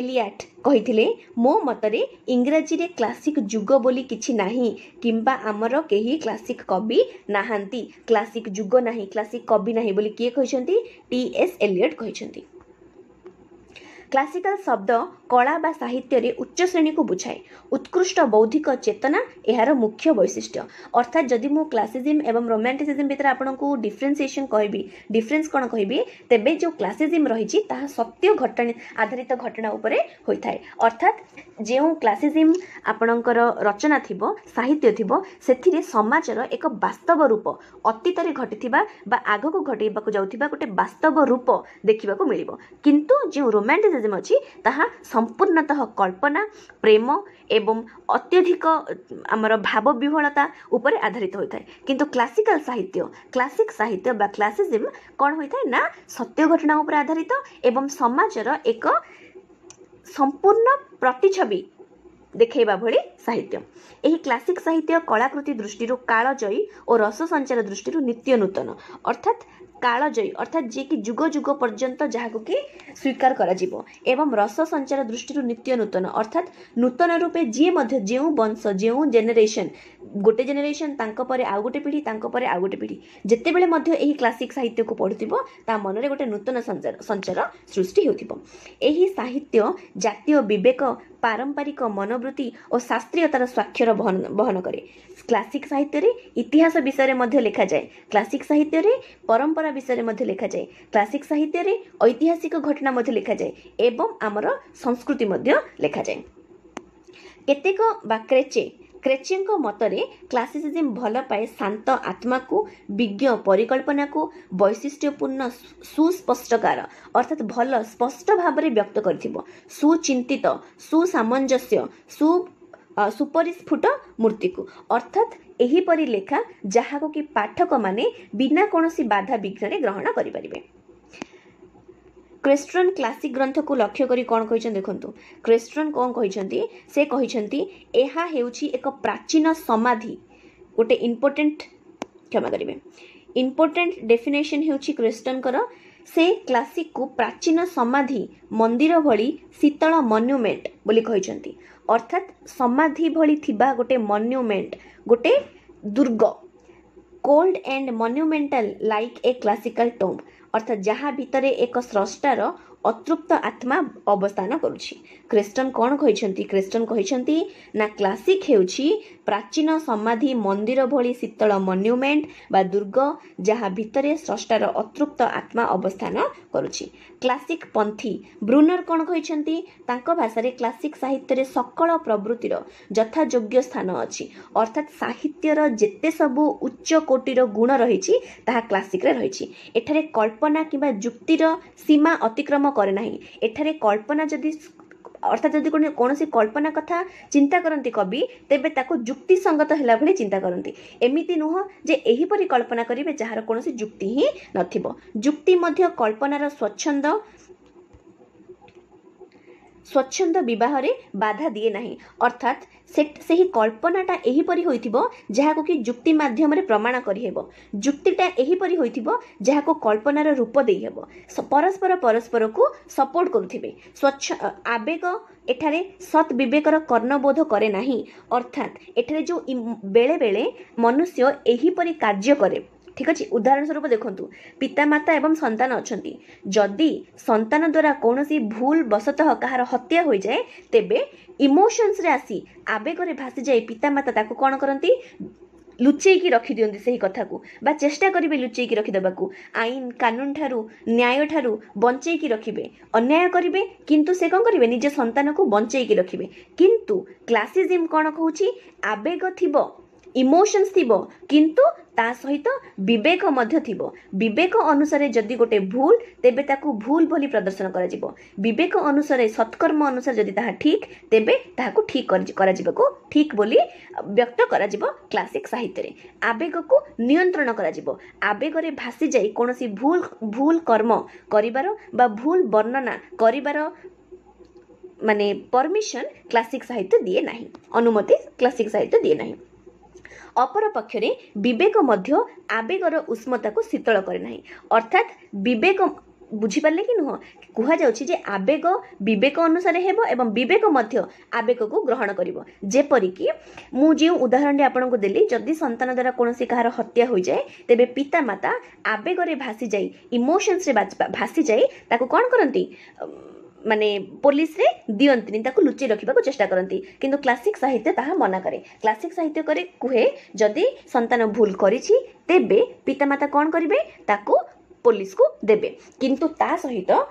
[SPEAKER 1] ଏଲିଆଟ୍ କହିଥିଲେ ମୋ ମତରେ ଇଂରାଜୀରେ କ୍ଲାସିକ୍ ଯୁଗ ବୋଲି କିଛି ନାହିଁ କିମ୍ବା ଆମର କେହି କ୍ଲାସିକ୍ କବି ନାହାନ୍ତି କ୍ଲାସିକ୍ ଯୁଗ ନାହିଁ କ୍ଲାସିକ୍ କବି ନାହିଁ ବୋଲି କିଏ କହିଛନ୍ତି ଟି ଏସ୍ ଏଲିଅଟ୍ କହିଛନ୍ତି କ୍ଲାସିକାଲ ଶବ୍ଦ କଳା ବା ସାହିତ୍ୟରେ ଉଚ୍ଚ ଶ୍ରେଣୀକୁ ବୁଝାଏ ଉତ୍କୃଷ୍ଟ ବୌଦ୍ଧିକ ଚେତନା ଏହାର ମୁଖ୍ୟ ବୈଶିଷ୍ଟ୍ୟ ଅର୍ଥାତ୍ ଯଦି ମୁଁ କ୍ଲାସିଜିମ୍ ଏବଂ ରୋମାଣ୍ଟିସିଜିମ୍ ଭିତରେ ଆପଣଙ୍କୁ ଡିଫରେନ୍ସିଏସନ୍ କହିବି ଡିଫରେନ୍ସ କ'ଣ କହିବି ତେବେ ଯେଉଁ କ୍ଲାସିଜିମ୍ ରହିଛି ତାହା ସତ୍ୟ ଘଟଣା ଆଧାରିତ ଘଟଣା ଉପରେ ହୋଇଥାଏ ଅର୍ଥାତ୍ ଯେଉଁ କ୍ଲାସିଜିମ୍ ଆପଣଙ୍କର ରଚନା ଥିବ ସାହିତ୍ୟ ଥିବ ସେଥିରେ ସମାଜର ଏକ ବାସ୍ତବ ରୂପ ଅତୀତରେ ଘଟିଥିବା ବା ଆଗକୁ ଘଟେଇବାକୁ ଯାଉଥିବା ଗୋଟେ ବାସ୍ତବ ରୂପ ଦେଖିବାକୁ ମିଳିବ କିନ୍ତୁ ଯେଉଁ ରୋମାଣ୍ଟିସିଜିମ୍ ଯେଉଁ ଅଛି ତାହା ସମ୍ପୂର୍ଣ୍ଣତଃ କଳ୍ପନା ପ୍ରେମ ଏବଂ ଅତ୍ୟଧିକ ଆମର ଭାବ ବିହ୍ଵଳତା ଉପରେ ଆଧାରିତ ହୋଇଥାଏ କିନ୍ତୁ କ୍ଲାସିକାଲ ସାହିତ୍ୟ କ୍ଲାସିକ ସାହିତ୍ୟ ବା କ୍ଲାସିଜିମ୍ କ'ଣ ହୋଇଥାଏ ନା ସତ୍ୟ ଘଟଣା ଉପରେ ଆଧାରିତ ଏବଂ ସମାଜର ଏକ ସମ୍ପୂର୍ଣ୍ଣ ପ୍ରତିଛବି ଦେଖାଇବା ଭଳି ସାହିତ୍ୟ ଏହି କ୍ଲାସିକ ସାହିତ୍ୟ କଳାକୃତି ଦୃଷ୍ଟିରୁ କାଳଜୟୀ ଓ ରସ ସଞ୍ଚାର ଦୃଷ୍ଟିରୁ ନିତ୍ୟ ନୂତନ ଅର୍ଥାତ୍ କାଳଜୟୀ ଅର୍ଥାତ୍ ଯିଏକି ଯୁଗ ଯୁଗ ପର୍ଯ୍ୟନ୍ତ ଯାହାକୁ କି ସ୍ୱୀକାର କରାଯିବ ଏବଂ ରସ ସଞ୍ଚାର ଦୃଷ୍ଟିରୁ ନିତ୍ୟ ନୂତନ ଅର୍ଥାତ୍ ନୂତନ ରୂପେ ଯିଏ ମଧ୍ୟ ଯେଉଁ ବଂଶ ଯେଉଁ ଜେନେରେସନ୍ ଗୋଟେ ଜେନେରେସନ୍ ତାଙ୍କ ପରେ ଆଉ ଗୋଟେ ପିଢ଼ି ତାଙ୍କ ପରେ ଆଉ ଗୋଟେ ପିଢ଼ି ଯେତେବେଳେ ମଧ୍ୟ ଏହି କ୍ଲାସିକ୍ ସାହିତ୍ୟକୁ ପଢ଼ୁଥିବ ତା ମନରେ ଗୋଟେ ନୂତନ ସଞ୍ଚାର ସୃଷ୍ଟି ହେଉଥିବ ଏହି ସାହିତ୍ୟ ଜାତୀୟ ବିବେକ ପାରମ୍ପରିକ ମନୋବୃତ୍ତି ଓ ଶାସ୍ତ୍ରୀୟତାର ସ୍ୱାକ୍ଷର ବହନ କରେ କ୍ଲାସିକ୍ ସାହିତ୍ୟରେ ଇତିହାସ ବିଷୟରେ ମଧ୍ୟ ଲେଖାଯାଏ କ୍ଲାସିକ୍ ସାହିତ୍ୟରେ ପରମ୍ପରା ଘଟଣା ବିଷୟରେ ମଧ୍ୟ ଲେଖାଯାଏ କ୍ଲାସିକ୍ ସାହିତ୍ୟରେ ଐତିହାସିକ ଘଟଣା ମଧ୍ୟ ଲେଖାଯାଏ ଏବଂ ଆମର ସଂସ୍କୃତି ମଧ୍ୟ ଲେଖାଯାଏ କେତେକ ବା କ୍ରେଚେ କ୍ରେଚେଙ୍କ ମତରେ କ୍ଲାସିସିଜିମ୍ ଭଲ ପାଏ ଶାନ୍ତ ଆତ୍ମାକୁ ବିଜ୍ଞ ପରିକଳ୍ପନାକୁ ବୈଶିଷ୍ଟ୍ୟପୂର୍ଣ୍ଣ ସୁସ୍ପଷ୍ଟକାର ଅର୍ଥାତ୍ ଭଲ ସ୍ପଷ୍ଟ ଭାବରେ ବ୍ୟକ୍ତ କରିଥିବ ସୁଚିନ୍ତିତ ସୁସାମଞ୍ଜସ୍ୟ ସୁ ସୁପରିସ୍ଫୁଟ ମୂର୍ତ୍ତିକୁ ଅର୍ଥାତ୍ ଏହିପରି ଲେଖା ଯାହାକୁ କି ପାଠକମାନେ ବିନା କୌଣସି ବାଧା ବିଘ୍ନରେ ଗ୍ରହଣ କରିପାରିବେ କ୍ରିଷ୍ଟ୍ରନ୍ କ୍ଲାସିକ୍ ଗ୍ରନ୍ଥକୁ ଲକ୍ଷ୍ୟ କରି କ'ଣ କହିଛନ୍ତି ଦେଖନ୍ତୁ କ୍ରିଷ୍ଟ୍ରନ୍ କ'ଣ କହିଛନ୍ତି ସେ କହିଛନ୍ତି ଏହା ହେଉଛି ଏକ ପ୍ରାଚୀନ ସମାଧି ଗୋଟେ ଇମ୍ପୋର୍ଟେଣ୍ଟ କ୍ଷମା କରିବେ ଇମ୍ପୋର୍ଟେଣ୍ଟ ଡେଫିନେସନ୍ ହେଉଛି କ୍ରିଷ୍ଟନ୍ଙ୍କର ସେ କ୍ଲାସିକ୍କୁ ପ୍ରାଚୀନ ସମାଧି ମନ୍ଦିର ଭଳି ଶୀତଳ ମନ୍ୟୁମେଣ୍ଟ ବୋଲି କହିଛନ୍ତି ଅର୍ଥାତ୍ ସମାଧି ଭଳି ଥିବା ଗୋଟେ ମନ୍ୟୁମେଣ୍ଟ ଗୋଟେ ଦୁର୍ଗ cold and monumental like a classical tomb ଅର୍ଥାତ୍ ଯାହା ଭିତରେ ଏକ ସ୍ରଷ୍ଟାର ଅତୃପ୍ତ ଆତ୍ମା ଅବସ୍ଥାନ କରୁଛି କ୍ରିଷ୍ଟନ୍ କ'ଣ କହିଛନ୍ତି କ୍ରିଷ୍ଟନ୍ କହିଛନ୍ତି ନା କ୍ଲାସିକ୍ ହେଉଛି ପ୍ରାଚୀନ ସମାଧି ମନ୍ଦିର ଭଳି ଶୀତଳ ମନ୍ୟୁମେଣ୍ଟ ବା ଦୁର୍ଗ ଯାହା ଭିତରେ ସ୍ରଷ୍ଟାର ଅତୃପ୍ତ ଆତ୍ମା ଅବସ୍ଥାନ କରୁଛି କ୍ଲାସିକ୍ ପନ୍ଥୀ ବ୍ରୁନର କ'ଣ କହିଛନ୍ତି ତାଙ୍କ ଭାଷାରେ କ୍ଲାସିକ୍ ସାହିତ୍ୟରେ ସକଳ ପ୍ରବୃତ୍ତିର ଯଥାଯୋଗ୍ୟ ସ୍ଥାନ ଅଛି ଅର୍ଥାତ୍ ସାହିତ୍ୟର ଯେତେ ସବୁ ଉଚ୍ଚ କୋଟିର ଗୁଣ ରହିଛି ତାହା କ୍ଲାସିକ୍ରେ ରହିଛି ଏଠାରେ କଳ୍ପନା କିମ୍ବା ଯୁକ୍ତିର ସୀମା ଅତିକ୍ରମ କରେ ନାହିଁ ଏଠାରେ କଳ୍ପନା ଯଦି ଅର୍ଥାତ୍ ଯଦି କୌଣସି କଳ୍ପନା କଥା ଚିନ୍ତା କରନ୍ତି କବି ତେବେ ତାକୁ ଯୁକ୍ତିସଙ୍ଗତ ହେଲା ଭଳି ଚିନ୍ତା କରନ୍ତି ଏମିତି ନୁହଁ ଯେ ଏହିପରି କଳ୍ପନା କରିବେ ଯାହାର କୌଣସି ଯୁକ୍ତି ହିଁ ନଥିବ ଯୁକ୍ତି ମଧ୍ୟ କଳ୍ପନାର ସ୍ୱଚ୍ଛନ୍ଦ ସ୍ୱଚ୍ଛନ୍ଦ ବିବାହରେ ବାଧା ଦିଏ ନାହିଁ ଅର୍ଥାତ୍ ସେ ସେହି କଳ୍ପନାଟା ଏହିପରି ହୋଇଥିବ ଯାହାକୁ କି ଯୁକ୍ତି ମାଧ୍ୟମରେ ପ୍ରମାଣ କରିହେବ ଯୁକ୍ତିଟା ଏହିପରି ହୋଇଥିବ ଯାହାକୁ କଳ୍ପନାର ରୂପ ଦେଇହେବ ପରସ୍ପର ପରସ୍ପରକୁ ସପୋର୍ଟ କରୁଥିବେ ସ୍ୱଚ୍ଛ ଆବେଗ ଏଠାରେ ସତ୍ ବିବେକର କର୍ଣ୍ଣବୋଧ କରେ ନାହିଁ ଅର୍ଥାତ୍ ଏଠାରେ ଯେଉଁ ବେଳେବେଳେ ମନୁଷ୍ୟ ଏହିପରି କାର୍ଯ୍ୟ କରେ ঠিক ଅଛି ଉଦାହରଣ ସ୍ୱରୂପ ଦେଖନ୍ତୁ ପିତାମାତା ଏବଂ ସନ୍ତାନ ଅଛନ୍ତି ଯଦି ସନ୍ତାନ ଦ୍ୱାରା କୌଣସି ଭୁଲ ବଶତଃ କାହାର ହତ୍ୟା ହୋଇଯାଏ ତେବେ ଇମୋସନ୍ସରେ ଆସି ଆବେଗରେ ଭାସିଯାଇ ପିତାମାତା ତାକୁ କ'ଣ କରନ୍ତି ଲୁଚେଇକି ରଖିଦିଅନ୍ତି ସେହି କଥାକୁ ବା ଚେଷ୍ଟା କରିବେ ଲୁଚେଇକି ରଖିଦେବାକୁ ଆଇନ କାନୁନ ଠାରୁ ନ୍ୟାୟ ଠାରୁ ବଞ୍ଚେଇକି ରଖିବେ ଅନ୍ୟାୟ କରିବେ କିନ୍ତୁ ସେ କ'ଣ କରିବେ ନିଜ ସନ୍ତାନକୁ ବଞ୍ଚେଇକି ରଖିବେ କିନ୍ତୁ କ୍ଲାସିଜିମ୍ କ'ଣ କହୁଛି ଆବେଗ ଥିବ ଇମୋସନ୍ସ ଥିବ କିନ୍ତୁ ତା ସହିତ ବିବେକ ମଧ୍ୟ ଥିବ ବିବେକ ଅନୁସାରେ ଯଦି ଗୋଟେ ଭୁଲ ତେବେ ତାକୁ ଭୁଲ ବୋଲି ପ୍ରଦର୍ଶନ କରାଯିବ ବିବେକ ଅନୁସାରେ ସତ୍କର୍ମ ଅନୁସାରେ ଯଦି ତାହା ଠିକ୍ ତେବେ ତାହାକୁ ଠିକ୍ କରାଯିବାକୁ ଠିକ୍ ବୋଲି ବ୍ୟକ୍ତ କରାଯିବ କ୍ଲାସିକ୍ ସାହିତ୍ୟରେ ଆବେଗକୁ ନିୟନ୍ତ୍ରଣ କରାଯିବ ଆବେଗରେ ଭାସିଯାଇ କୌଣସି ଭୁଲ ଭୁଲ କର୍ମ କରିବାର ବା ଭୁଲ ବର୍ଣ୍ଣନା କରିବାର মানে পারমিশন ক্লাসিক সাহিত্য দিয়ে নাহি অনুমতি ক্লাসিক সাহিত্য দিয়ে নাহি ଅପରପକ୍ଷରେ ବିବେକ ମଧ୍ୟ ଆବେଗର ଉଷ୍ମତାକୁ ଶୀତଳ କରେ ନାହିଁ ଅର୍ଥାତ୍ ବିବେକ ବୁଝିପାରିଲେ କି ନୁହଁ କୁହାଯାଉଛି ଯେ ଆବେଗ ବିବେକ ଅନୁସାରେ ହେବ ଏବଂ ବିବେକ ମଧ୍ୟ ଆବେଗକୁ ଗ୍ରହଣ କରିବ ଯେପରିକି ମୁଁ ଯେଉଁ ଉଦାହରଣଟି ଆପଣଙ୍କୁ ଦେଲି ଯଦି ସନ୍ତାନ ଦ୍ୱାରା କୌଣସି କାହାର ହତ୍ୟା ହୋଇଯାଏ ତେବେ ପିତାମାତା ଆବେଗରେ ଭାସିଯାଇ ଇମୋସନ୍ସରେ ଭାସିଯାଇ ତାକୁ କ'ଣ କରନ୍ତି ମାନେ ପୋଲିସରେ ଦିଅନ୍ତିନି ତାକୁ ଲୁଚେଇ ରଖିବାକୁ ଚେଷ୍ଟା କରନ୍ତି କିନ୍ତୁ କ୍ଲାସିକ୍ ସାହିତ୍ୟ ତାହା ମନା କରେ କ୍ଲାସିକ୍ ସାହିତ୍ୟ କରେ କୁହେ ଯଦି ସନ୍ତାନ ଭୁଲ କରିଛି ତେବେ ପିତାମାତା କ'ଣ କରିବେ ତାକୁ ପୋଲିସକୁ ଦେବେ କିନ୍ତୁ ତା ସହିତ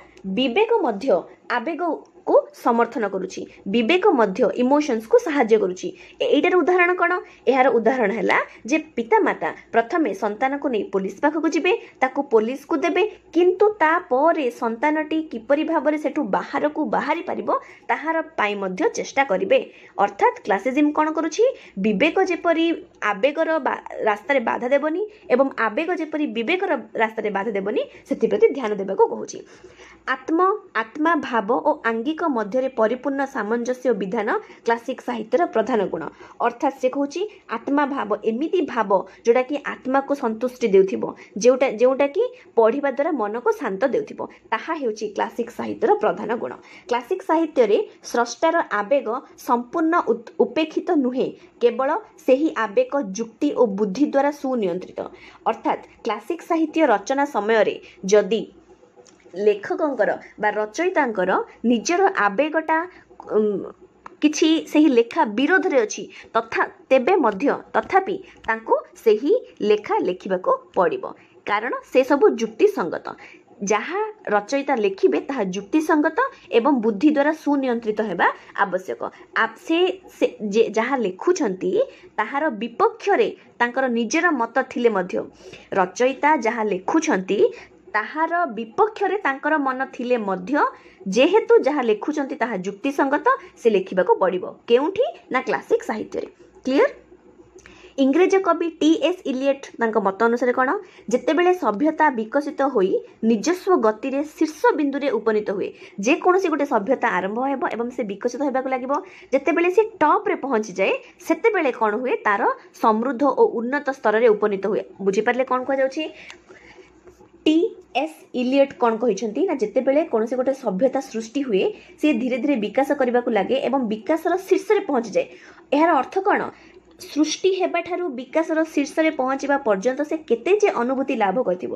[SPEAKER 1] ବିବେକ ମଧ୍ୟ ଆବେଗ କୁ ସମର୍ଥନ କରୁଛି ବିବେକ ମଧ୍ୟ ଇମୋସନ୍ସକୁ ସାହାଯ୍ୟ କରୁଛି ଏଇଟାର ଉଦାହରଣ କ'ଣ ଏହାର ଉଦାହରଣ ହେଲା ଯେ ପିତାମାତା ପ୍ରଥମେ ସନ୍ତାନକୁ ନେଇ ପୋଲିସ ପାଖକୁ ଯିବେ ତାକୁ ପୋଲିସକୁ ଦେବେ କିନ୍ତୁ ତାପରେ ସନ୍ତାନଟି କିପରି ଭାବରେ ସେଠୁ ବାହାରକୁ ବାହାରି ପାରିବ ତାହାର ପାଇଁ ମଧ୍ୟ ଚେଷ୍ଟା କରିବେ ଅର୍ଥାତ୍ କ୍ଲାସିଜିମ୍ କ'ଣ କରୁଛି ବିବେକ ଯେପରି ଆବେଗର ରାସ୍ତାରେ ବାଧା ଦେବନି ଏବଂ ଆବେଗ ଯେପରି ବିବେକର ରାସ୍ତାରେ ବାଧା ଦେବନି ସେଥିପ୍ରତି ଧ୍ୟାନ ଦେବାକୁ କହୁଛି ଆତ୍ମ ଆତ୍ମା ଭାବ ଓ ଆଙ୍ଗି ବୈଦିକ ମଧ୍ୟରେ ପରିପୂର୍ଣ୍ଣ ସାମଞ୍ଜସ୍ୟ ବିଧାନ କ୍ଲାସିକ୍ ସାହିତ୍ୟର ପ୍ରଧାନ ଗୁଣ ଅର୍ଥାତ୍ ସେ କହୁଛି ଆତ୍ମା ଭାବ ଏମିତି ଭାବ ଯେଉଁଟାକି ଆତ୍ମାକୁ ସନ୍ତୁଷ୍ଟି ଦେଉଥିବ ଯେଉଁଟା ଯେଉଁଟାକି ପଢ଼ିବା ଦ୍ୱାରା ମନକୁ ଶାନ୍ତ ଦେଉଥିବ ତାହା ହେଉଛି କ୍ଲାସିକ୍ ସାହିତ୍ୟର ପ୍ରଧାନ ଗୁଣ କ୍ଲାସିକ୍ ସାହିତ୍ୟରେ ସ୍ରଷ୍ଟାର ଆବେଗ ସମ୍ପୂର୍ଣ୍ଣ ଉପେକ୍ଷିତ ନୁହେଁ କେବଳ ସେହି ଆବେଗ ଯୁକ୍ତି ଓ ବୁଦ୍ଧି ଦ୍ୱାରା ସୁନିୟନ୍ତ୍ରିତ ଅର୍ଥାତ୍ କ୍ଲାସିକ୍ ସାହିତ୍ୟ ରଚନା ସମୟରେ ଯଦି ଲେଖକଙ୍କର ବା ରଚୟିତାଙ୍କର ନିଜର ଆବେଗଟା କିଛି ସେହି ଲେଖା ବିରୋଧରେ ଅଛି ତଥା ତେବେ ମଧ୍ୟ ତଥାପି ତାଙ୍କୁ ସେହି ଲେଖା ଲେଖିବାକୁ ପଡ଼ିବ କାରଣ ସେ ସବୁ ଯୁକ୍ତିସଙ୍ଗତ ଯାହା ରଚୟିତା ଲେଖିବେ ତାହା ଯୁକ୍ତିସଙ୍ଗତ ଏବଂ ବୁଦ୍ଧି ଦ୍ୱାରା ସୁନିୟନ୍ତ୍ରିତ ହେବା ଆବଶ୍ୟକ ସେ ସେ ଯାହା ଲେଖୁଛନ୍ତି ତାହାର ବିପକ୍ଷରେ ତାଙ୍କର ନିଜର ମତ ଥିଲେ ମଧ୍ୟ ରଚୟିତା ଯାହା ଲେଖୁଛନ୍ତି ତାହାର ବିପକ୍ଷରେ ତାଙ୍କର ମନ ଥିଲେ ମଧ୍ୟ ଯେହେତୁ ଯାହା ଲେଖୁଛନ୍ତି ତାହା ଯୁକ୍ତିସଙ୍ଗତ ସେ ଲେଖିବାକୁ ପଡ଼ିବ କେଉଁଠି ନା କ୍ଲାସିକ୍ ସାହିତ୍ୟରେ କ୍ଲିଅର୍ ଇଂରେଜ କବି ଟି ଏସ୍ ଇଲିଏଟ୍ ତାଙ୍କ ମତ ଅନୁସାରେ କ'ଣ ଯେତେବେଳେ ସଭ୍ୟତା ବିକଶିତ ହୋଇ ନିଜସ୍ୱ ଗତିରେ ଶୀର୍ଷ ବିନ୍ଦୁରେ ଉପନୀତ ହୁଏ ଯେକୌଣସି ଗୋଟେ ସଭ୍ୟତା ଆରମ୍ଭ ହେବ ଏବଂ ସେ ବିକଶିତ ହେବାକୁ ଲାଗିବ ଯେତେବେଳେ ସେ ଟପ୍ରେ ପହଞ୍ଚିଯାଏ ସେତେବେଳେ କ'ଣ ହୁଏ ତା'ର ସମୃଦ୍ଧ ଓ ଉନ୍ନତ ସ୍ତରରେ ଉପନୀତ ହୁଏ ବୁଝିପାରିଲେ କ'ଣ କୁହାଯାଉଛି টি এস ଇଲିୟଟ୍ କ'ଣ କହିଛନ୍ତି ନା ଯେତେବେଳେ କୌଣସି ଗୋଟେ ସଭ୍ୟତା ସୃଷ୍ଟି ହୁଏ ସିଏ ଧୀରେ ଧୀରେ ବିକାଶ କରିବାକୁ ଲାଗେ ଏବଂ ବିକାଶର ଶୀର୍ଷରେ ପହଞ୍ଚିଯାଏ ଏହାର ଅର୍ଥ କ'ଣ ସୃଷ୍ଟି ହେବାଠାରୁ ବିକାଶର ଶୀର୍ଷରେ ପହଞ୍ଚିବା ପର୍ଯ୍ୟନ୍ତ ସେ କେତେ ଯେ ଅନୁଭୂତି ଲାଭ କରିଥିବ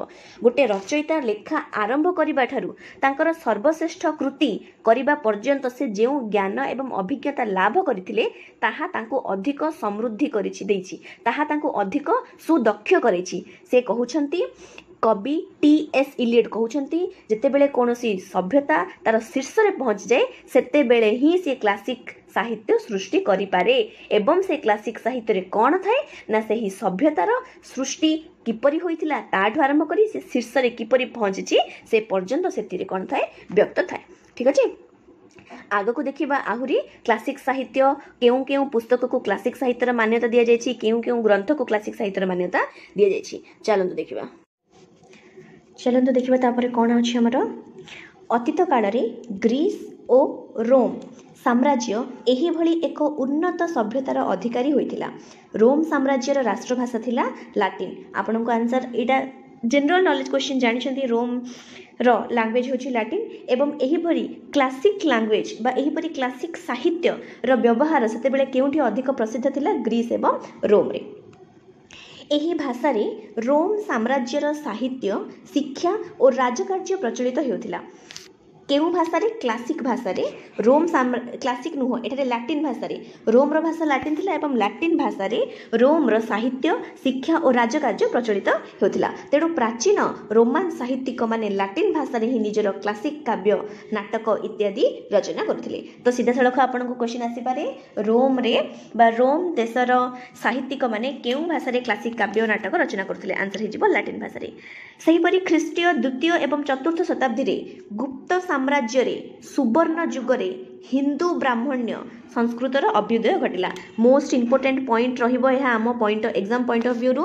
[SPEAKER 1] ଗୋଟେ ରଚୟିତା ଲେଖା ଆରମ୍ଭ କରିବା ଠାରୁ ତାଙ୍କର ସର୍ବଶ୍ରେଷ୍ଠ କୃତି କରିବା ପର୍ଯ୍ୟନ୍ତ ସେ ଯେଉଁ ଜ୍ଞାନ ଏବଂ ଅଭିଜ୍ଞତା ଲାଭ କରିଥିଲେ ତାହା ତାଙ୍କୁ ଅଧିକ ସମୃଦ୍ଧି କରିଛି ଦେଇଛି ତାହା ତାଙ୍କୁ ଅଧିକ ସୁଦକ୍ଷ କରେଇଛି ସେ କହୁଛନ୍ତି କବି ଟି ଏସ୍ ଇଲିଏଟ୍ କହୁଛନ୍ତି ଯେତେବେଳେ କୌଣସି ସଭ୍ୟତା ତା'ର ଶୀର୍ଷରେ ପହଞ୍ଚିଯାଏ ସେତେବେଳେ ହିଁ ସିଏ କ୍ଲାସିକ୍ ସାହିତ୍ୟ ସୃଷ୍ଟି କରିପାରେ ଏବଂ ସେ କ୍ଲାସିକ୍ ସାହିତ୍ୟରେ କ'ଣ ଥାଏ ନା ସେହି ସଭ୍ୟତାର ସୃଷ୍ଟି କିପରି ହୋଇଥିଲା ତାଠୁ ଆରମ୍ଭ କରି ସେ ଶୀର୍ଷରେ କିପରି ପହଞ୍ଚିଛି ସେ ପର୍ଯ୍ୟନ୍ତ ସେଥିରେ କ'ଣ ଥାଏ ବ୍ୟକ୍ତ ଥାଏ ଠିକ୍ ଅଛି ଆଗକୁ ଦେଖିବା ଆହୁରି କ୍ଲାସିକ୍ ସାହିତ୍ୟ କେଉଁ କେଉଁ ପୁସ୍ତକକୁ କ୍ଲାସିକ୍ ସାହିତ୍ୟର ମାନ୍ୟତା ଦିଆଯାଇଛି କେଉଁ କେଉଁ ଗ୍ରନ୍ଥକୁ କ୍ଲାସିକ୍ ସାହିତ୍ୟର ମାନ୍ୟତା ଦିଆଯାଇଛି ଚାଲନ୍ତୁ ଦେଖିବା ଚାଲନ୍ତୁ ଦେଖିବା ତାପରେ କ'ଣ ଅଛି ଆମର ଅତୀତ କାଳରେ ଗ୍ରୀସ୍ ଓ ରୋମ୍ ସାମ୍ରାଜ୍ୟ ଏହିଭଳି ଏକ ଉନ୍ନତ ସଭ୍ୟତାର ଅଧିକାରୀ ହୋଇଥିଲା ରୋମ୍ ସାମ୍ରାଜ୍ୟର ରାଷ୍ଟ୍ରଭାଷା ଥିଲା ଲାଟିନ୍ ଆପଣଙ୍କୁ ଆନ୍ସର୍ ଏଇଟା ଜେନେରାଲ୍ ନଲେଜ୍ କ୍ୱେଶ୍ଚିନ୍ ଜାଣିଛନ୍ତି ରୋମ୍ର ଲାଙ୍ଗୁଏଜ୍ ହେଉଛି ଲାଟିନ୍ ଏବଂ ଏହିପରି କ୍ଲାସିକ୍ ଲାଙ୍ଗୁଏଜ୍ ବା ଏହିପରି କ୍ଲାସିକ୍ ସାହିତ୍ୟର ବ୍ୟବହାର ସେତେବେଳେ କେଉଁଠି ଅଧିକ ପ୍ରସିଦ୍ଧ ଥିଲା ଗ୍ରୀସ୍ ଏବଂ ରୋମ୍ରେ ଏହି ଭାଷାରେ ରୋମ୍ ସାମ୍ରାଜ୍ୟର ସାହିତ୍ୟ ଶିକ୍ଷା ଓ ରାଜକାର୍ଯ୍ୟ ପ୍ରଚଳିତ ହେଉଥିଲା କେଉଁ ଭାଷାରେ କ୍ଲାସିକ୍ ଭାଷାରେ ରୋମ୍ କ୍ଲାସିକ୍ ନୁହଁ ଏଠାରେ ଲାଟିନ୍ ଭାଷାରେ ରୋମ୍ର ଭାଷା ଲାଟିନ୍ ଥିଲା ଏବଂ ଲାଟିନ୍ ଭାଷାରେ ରୋମ୍ର ସାହିତ୍ୟ ଶିକ୍ଷା ଓ ରାଜକାର୍ଯ୍ୟ ପ୍ରଚଳିତ ହେଉଥିଲା ତେଣୁ ପ୍ରାଚୀନ ରୋମାନ୍ ସାହିତ୍ୟିକମାନେ ଲାଟିନ୍ ଭାଷାରେ ହିଁ ନିଜର କ୍ଲାସିକ୍ କାବ୍ୟ ନାଟକ ଇତ୍ୟାଦି ରଚନା କରୁଥିଲେ ତ ସିଧାସଳଖ ଆପଣଙ୍କୁ କ୍ୱେଶ୍ଚିନ୍ ଆସିପାରେ ରୋମ୍ରେ ବା ରୋମ୍ ଦେଶର ସାହିତ୍ୟିକମାନେ କେଉଁ ଭାଷାରେ କ୍ଲାସିକ୍ କାବ୍ୟ ନାଟକ ରଚନା କରୁଥିଲେ ଆନ୍ସର୍ ହେଇଯିବ ଲାଟିନ୍ ଭାଷାରେ ସେହିପରି ଖ୍ରୀଷ୍ଟୀୟ ଦ୍ୱିତୀୟ ଏବଂ ଚତୁର୍ଥ ଶତାବ୍ଦୀରେ ଗୁପ୍ତ ସାମ୍ରାଜ୍ୟରେ ସୁବର୍ଣ୍ଣ ଯୁଗରେ ହିନ୍ଦୁ ବ୍ରାହ୍ମଣ୍ୟ ସଂସ୍କୃତର ଅଭ୍ୟୁଦୟ ଘଟିଲା ମୋଷ୍ଟ ଇମ୍ପୋର୍ଟାଣ୍ଟ ପଏଣ୍ଟ ରହିବ ଏହା ଆମ ପଏଣ୍ଟ ଏକ୍ଜାମ୍ ପଏଣ୍ଟ ଅଫ୍ ଭ୍ୟୁରୁ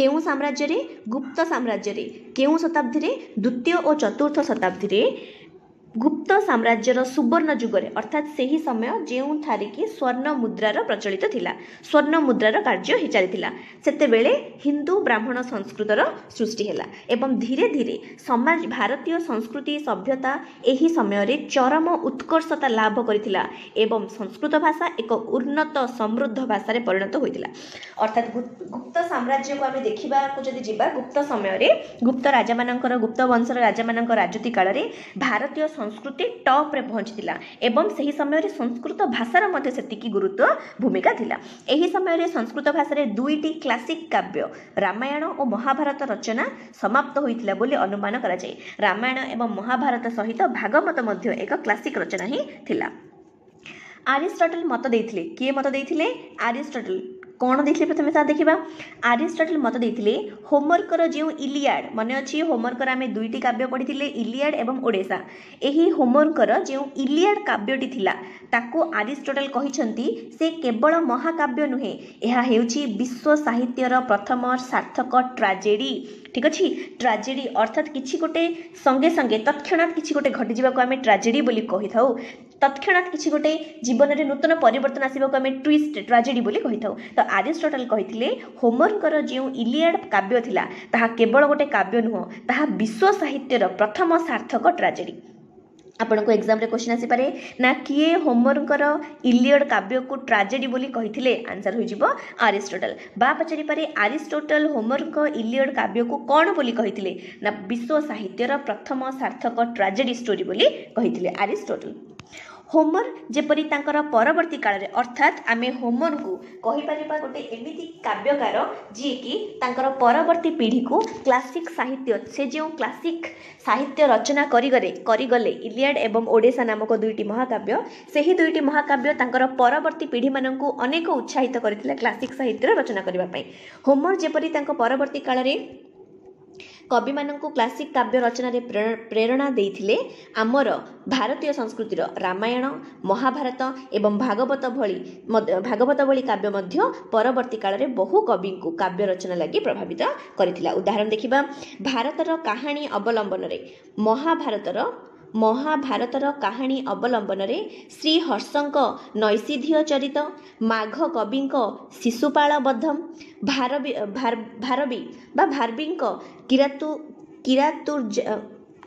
[SPEAKER 1] କେଉଁ ସାମ୍ରାଜ୍ୟରେ ଗୁପ୍ତ ସାମ୍ରାଜ୍ୟରେ କେଉଁ ଶତାବ୍ଦୀରେ ଦ୍ୱିତୀୟ ଓ ଚତୁର୍ଥ ଶତାବ୍ଦୀରେ ଗୁପ୍ତ ସାମ୍ରାଜ୍ୟର ସୁବର୍ଣ୍ଣ ଯୁଗରେ ଅର୍ଥାତ୍ ସେହି ସମୟ ଯେଉଁଠାରେ କି ସ୍ୱର୍ଣ୍ଣ ମୁଦ୍ରାର ପ୍ରଚଳିତ ଥିଲା ସ୍ୱର୍ଣ୍ଣ ମୁଦ୍ରାର କାର୍ଯ୍ୟ ହୋଇ ସେତେବେଳେ ହିନ୍ଦୁ ବ୍ରାହ୍ମଣ ସଂସ୍କୃତର ସୃଷ୍ଟି ହେଲା ଏବଂ ଧୀରେ ଧୀରେ ସମାଜ ଭାରତୀୟ ସଂସ୍କୃତି ସଭ୍ୟତା ଏହି ସମୟରେ ଚରମ ଉତ୍କର୍ଷତା ଲାଭ କରିଥିଲା ଏବଂ ସଂସ୍କୃତ ଭାଷା ଏକ ଉନ୍ନତ ସମୃଦ୍ଧ ଭାଷାରେ ପରିଣତ ହୋଇଥିଲା ଅର୍ଥାତ୍ ଗୁପ୍ତ ସାମ୍ରାଜ୍ୟକୁ ଆମେ ଦେଖିବାକୁ ଯଦି ଯିବା ଗୁପ୍ତ ସମୟରେ ଗୁପ୍ତ ରାଜାମାନଙ୍କର ଗୁପ୍ତ ବଂଶର ରାଜାମାନଙ୍କ ରାଜୁତି କାଳରେ ଭାରତୀୟ ସଂସ୍କୃତି ଟପ୍ରେ ପହଞ୍ଚିଥିଲା ଏବଂ ସେହି ସମୟରେ ସଂସ୍କୃତ ଭାଷାର ମଧ୍ୟ ସେତିକି ଗୁରୁତ୍ୱ ଭୂମିକା ଥିଲା ଏହି ସମୟରେ ସଂସ୍କୃତ ଭାଷାରେ ଦୁଇଟି କ୍ଲାସିକ୍ କାବ୍ୟ ରାମାୟଣ ଓ ମହାଭାରତ ରଚନା ସମାପ୍ତ ହୋଇଥିଲା ବୋଲି ଅନୁମାନ କରାଯାଏ ରାମାୟଣ ଏବଂ ମହାଭାରତ ସହିତ ଭାଗବତ ମଧ୍ୟ ଏକ କ୍ଲାସିକ୍ ରଚନା ହିଁ ଥିଲା ଆରିଷ୍ଟଟଲ ମତ ଦେଇଥିଲେ କିଏ ମତ ଦେଇଥିଲେ ଆରିଷ୍ଟଟଲ कौन देखे प्रथम देखा आरिस्टल मत देते होमवर्क जो इलियाड मन अच्छे होमवर्क आम दुईट कव्य पढ़ी इलियाड और ओडेसा यही होमवर्क जो इलियाड कव्यटी आरिस्टल कही से केवल महाकाव्य नुहे यह विश्व साहित्यर प्रथम सार्थक ट्राजेडी ଠିକ୍ ଅଛି ଟ୍ରାଜେଡ଼ି ଅର୍ଥାତ୍ କିଛି ଗୋଟେ ସଙ୍ଗେ ସଙ୍ଗେ ତତ୍କ୍ଷଣାତ୍ କିଛି ଗୋଟେ ଘଟିଯିବାକୁ ଆମେ ଟ୍ରାଜେଡ଼ି ବୋଲି କହିଥାଉ ତତ୍କ୍ଷଣାତ୍ କିଛି ଗୋଟେ ଜୀବନରେ ନୂତନ ପରିବର୍ତ୍ତନ ଆସିବାକୁ ଆମେ ଟ୍ୱିଷ୍ଟ ଟ୍ରାଜେଡ଼ି ବୋଲି କହିଥାଉ ତ ଆରିଷ୍ଟଟଲ୍ କହିଥିଲେ ହୋମର୍ଙ୍କର ଯେଉଁ ଇଲିଆଡ୍ କାବ୍ୟ ଥିଲା ତାହା କେବଳ ଗୋଟେ କାବ୍ୟ ନୁହଁ ତାହା ବିଶ୍ୱ ସାହିତ୍ୟର ପ୍ରଥମ ସାର୍ଥକ ଟ୍ରାଜେଡ଼ି ଆପଣଙ୍କ ଏକ୍ଜାମ୍ରେ କ୍ୱେଶ୍ଚିନ୍ ଆସିପାରେ ନା କିଏ ହୋମର୍ଙ୍କର ଇଲିୟଡ୍ କାବ୍ୟକୁ ଟ୍ରାଜେଡ଼ି ବୋଲି କହିଥିଲେ ଆନ୍ସର୍ ହୋଇଯିବ ଆରିଷ୍ଟୋଟାଲ୍ ବା ପଚାରିପାରେ ଆରିଷ୍ଟୋଟାଲ୍ ହୋମର୍ଙ୍କ ଇଲିୟଡ୍ କାବ୍ୟକୁ କ'ଣ ବୋଲି କହିଥିଲେ ନା ବିଶ୍ୱ ସାହିତ୍ୟର ପ୍ରଥମ ସାର୍ଥକ ଟ୍ରାଜେଡ଼ି ଷ୍ଟୋରି ବୋଲି କହିଥିଲେ ଆରିଷ୍ଟୋଟାଲ୍ ହୋମର ଯେପରି ତାଙ୍କର ପରବର୍ତ୍ତୀ କାଳରେ ଅର୍ଥାତ୍ ଆମେ ହୋମରଙ୍କୁ କହିପାରିବା ଗୋଟେ ଏମିତି କାବ୍ୟକାର ଯିଏକି ତାଙ୍କର ପରବର୍ତ୍ତୀ ପିଢ଼ିକୁ କ୍ଲାସିକ୍ ସାହିତ୍ୟ ସେ ଯେଉଁ କ୍ଲାସିକ୍ ସାହିତ୍ୟ ରଚନା କରିଗଲେ କରିଗଲେ ଇଲିଆଡ୍ ଏବଂ ଓଡ଼ିଶା ନାମକ ଦୁଇଟି ମହାକାବ୍ୟ ସେହି ଦୁଇଟି ମହାକାବ୍ୟ ତାଙ୍କର ପରବର୍ତ୍ତୀ ପିଢ଼ିମାନଙ୍କୁ ଅନେକ ଉତ୍ସାହିତ କରିଥିଲା କ୍ଲାସିକ୍ ସାହିତ୍ୟର ରଚନା କରିବା ପାଇଁ ହୋମର ଯେପରି ତାଙ୍କ ପରବର୍ତ୍ତୀ କାଳରେ କବିମାନଙ୍କୁ କ୍ଲାସିକ୍ କାବ୍ୟ ରଚନାରେ ପ୍ରେରଣା ଦେଇଥିଲେ ଆମର ଭାରତୀୟ ସଂସ୍କୃତିର ରାମାୟଣ ମହାଭାରତ ଏବଂ ଭାଗବତ ଭଳି ଭାଗବତ ଭଳି କାବ୍ୟ ମଧ୍ୟ ପରବର୍ତ୍ତୀ କାଳରେ ବହୁ କବିଙ୍କୁ କାବ୍ୟ ରଚନା ଲାଗି ପ୍ରଭାବିତ କରିଥିଲା ଉଦାହରଣ ଦେଖିବା ଭାରତର କାହାଣୀ ଅବଲମ୍ବନରେ ମହାଭାରତର ମହାଭାରତର କାହାଣୀ ଅବଲମ୍ବନରେ ଶ୍ରୀହର୍ଷଙ୍କ ହର୍ଷଙ୍କ ଚରିତ ମାଘ କବିଙ୍କ ଶିଶୁପାଳବଦ୍ଧମ ଭାରବି ଭାରବୀ ବା ଭାରବୀଙ୍କ କିରାତୁ କିରାତୁର୍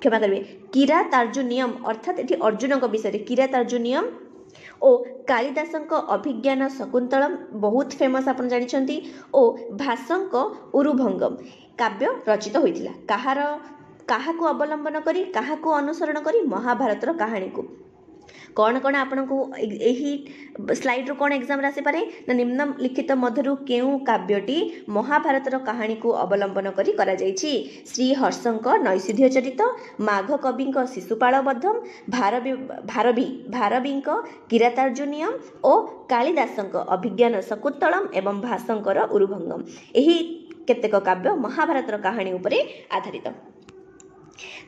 [SPEAKER 1] କ୍ଷମା କରିବେ କିରା କିରାତାର୍ଜୁନିୟମ ଅର୍ଥାତ୍ ଏଠି ଅର୍ଜୁନଙ୍କ ବିଷୟରେ କିରା କିରାତାର୍ଜୁନିୟମ ଓ କାଳିଦାସଙ୍କ ଅଭିଜ୍ଞାନ ଶକୁନ୍ତଳମ୍ ବହୁତ ଫେମସ୍ ଆପଣ ଜାଣିଛନ୍ତି ଓ ଭାସଙ୍କ ଉରୁଭଙ୍ଗମ୍ କାବ୍ୟ ରଚିତ ହୋଇଥିଲା କାହାର କାହାକୁ ଅବଲମ୍ବନ କରି କାହାକୁ ଅନୁସରଣ କରି ମହାଭାରତର କାହାଣୀକୁ କ'ଣ କ'ଣ ଆପଣଙ୍କୁ ଏହି ସ୍ଲାଇଡ଼ରୁ କ'ଣ ଏକ୍ଜାମ୍ରେ ଆସିପାରେ ନା ନିମ୍ନ ଲିଖିତ ମଧ୍ୟରୁ କେଉଁ କାବ୍ୟଟି ମହାଭାରତର କାହାଣୀକୁ ଅବଲମ୍ବନ କରି କରାଯାଇଛି ଶ୍ରୀ ହର୍ଷଙ୍କ ନୈସିଧ୍ୟ ଚରିତ ମାଘ କବିଙ୍କ ଶିଶୁପାଳବଦ୍ଧମ ଭାରବି ଭାରବୀ ଭାରବୀଙ୍କ କିରାତାର୍ଜୁନିୟମ ଓ କାଳିଦାସଙ୍କ ଅଭିଜ୍ଞାନ ଶକୁତଳମ୍ ଏବଂ ଭାସଙ୍କର ଉରୁଭଙ୍ଗମ ଏହି କେତେକ କାବ୍ୟ ମହାଭାରତର କାହାଣୀ ଉପରେ ଆଧାରିତ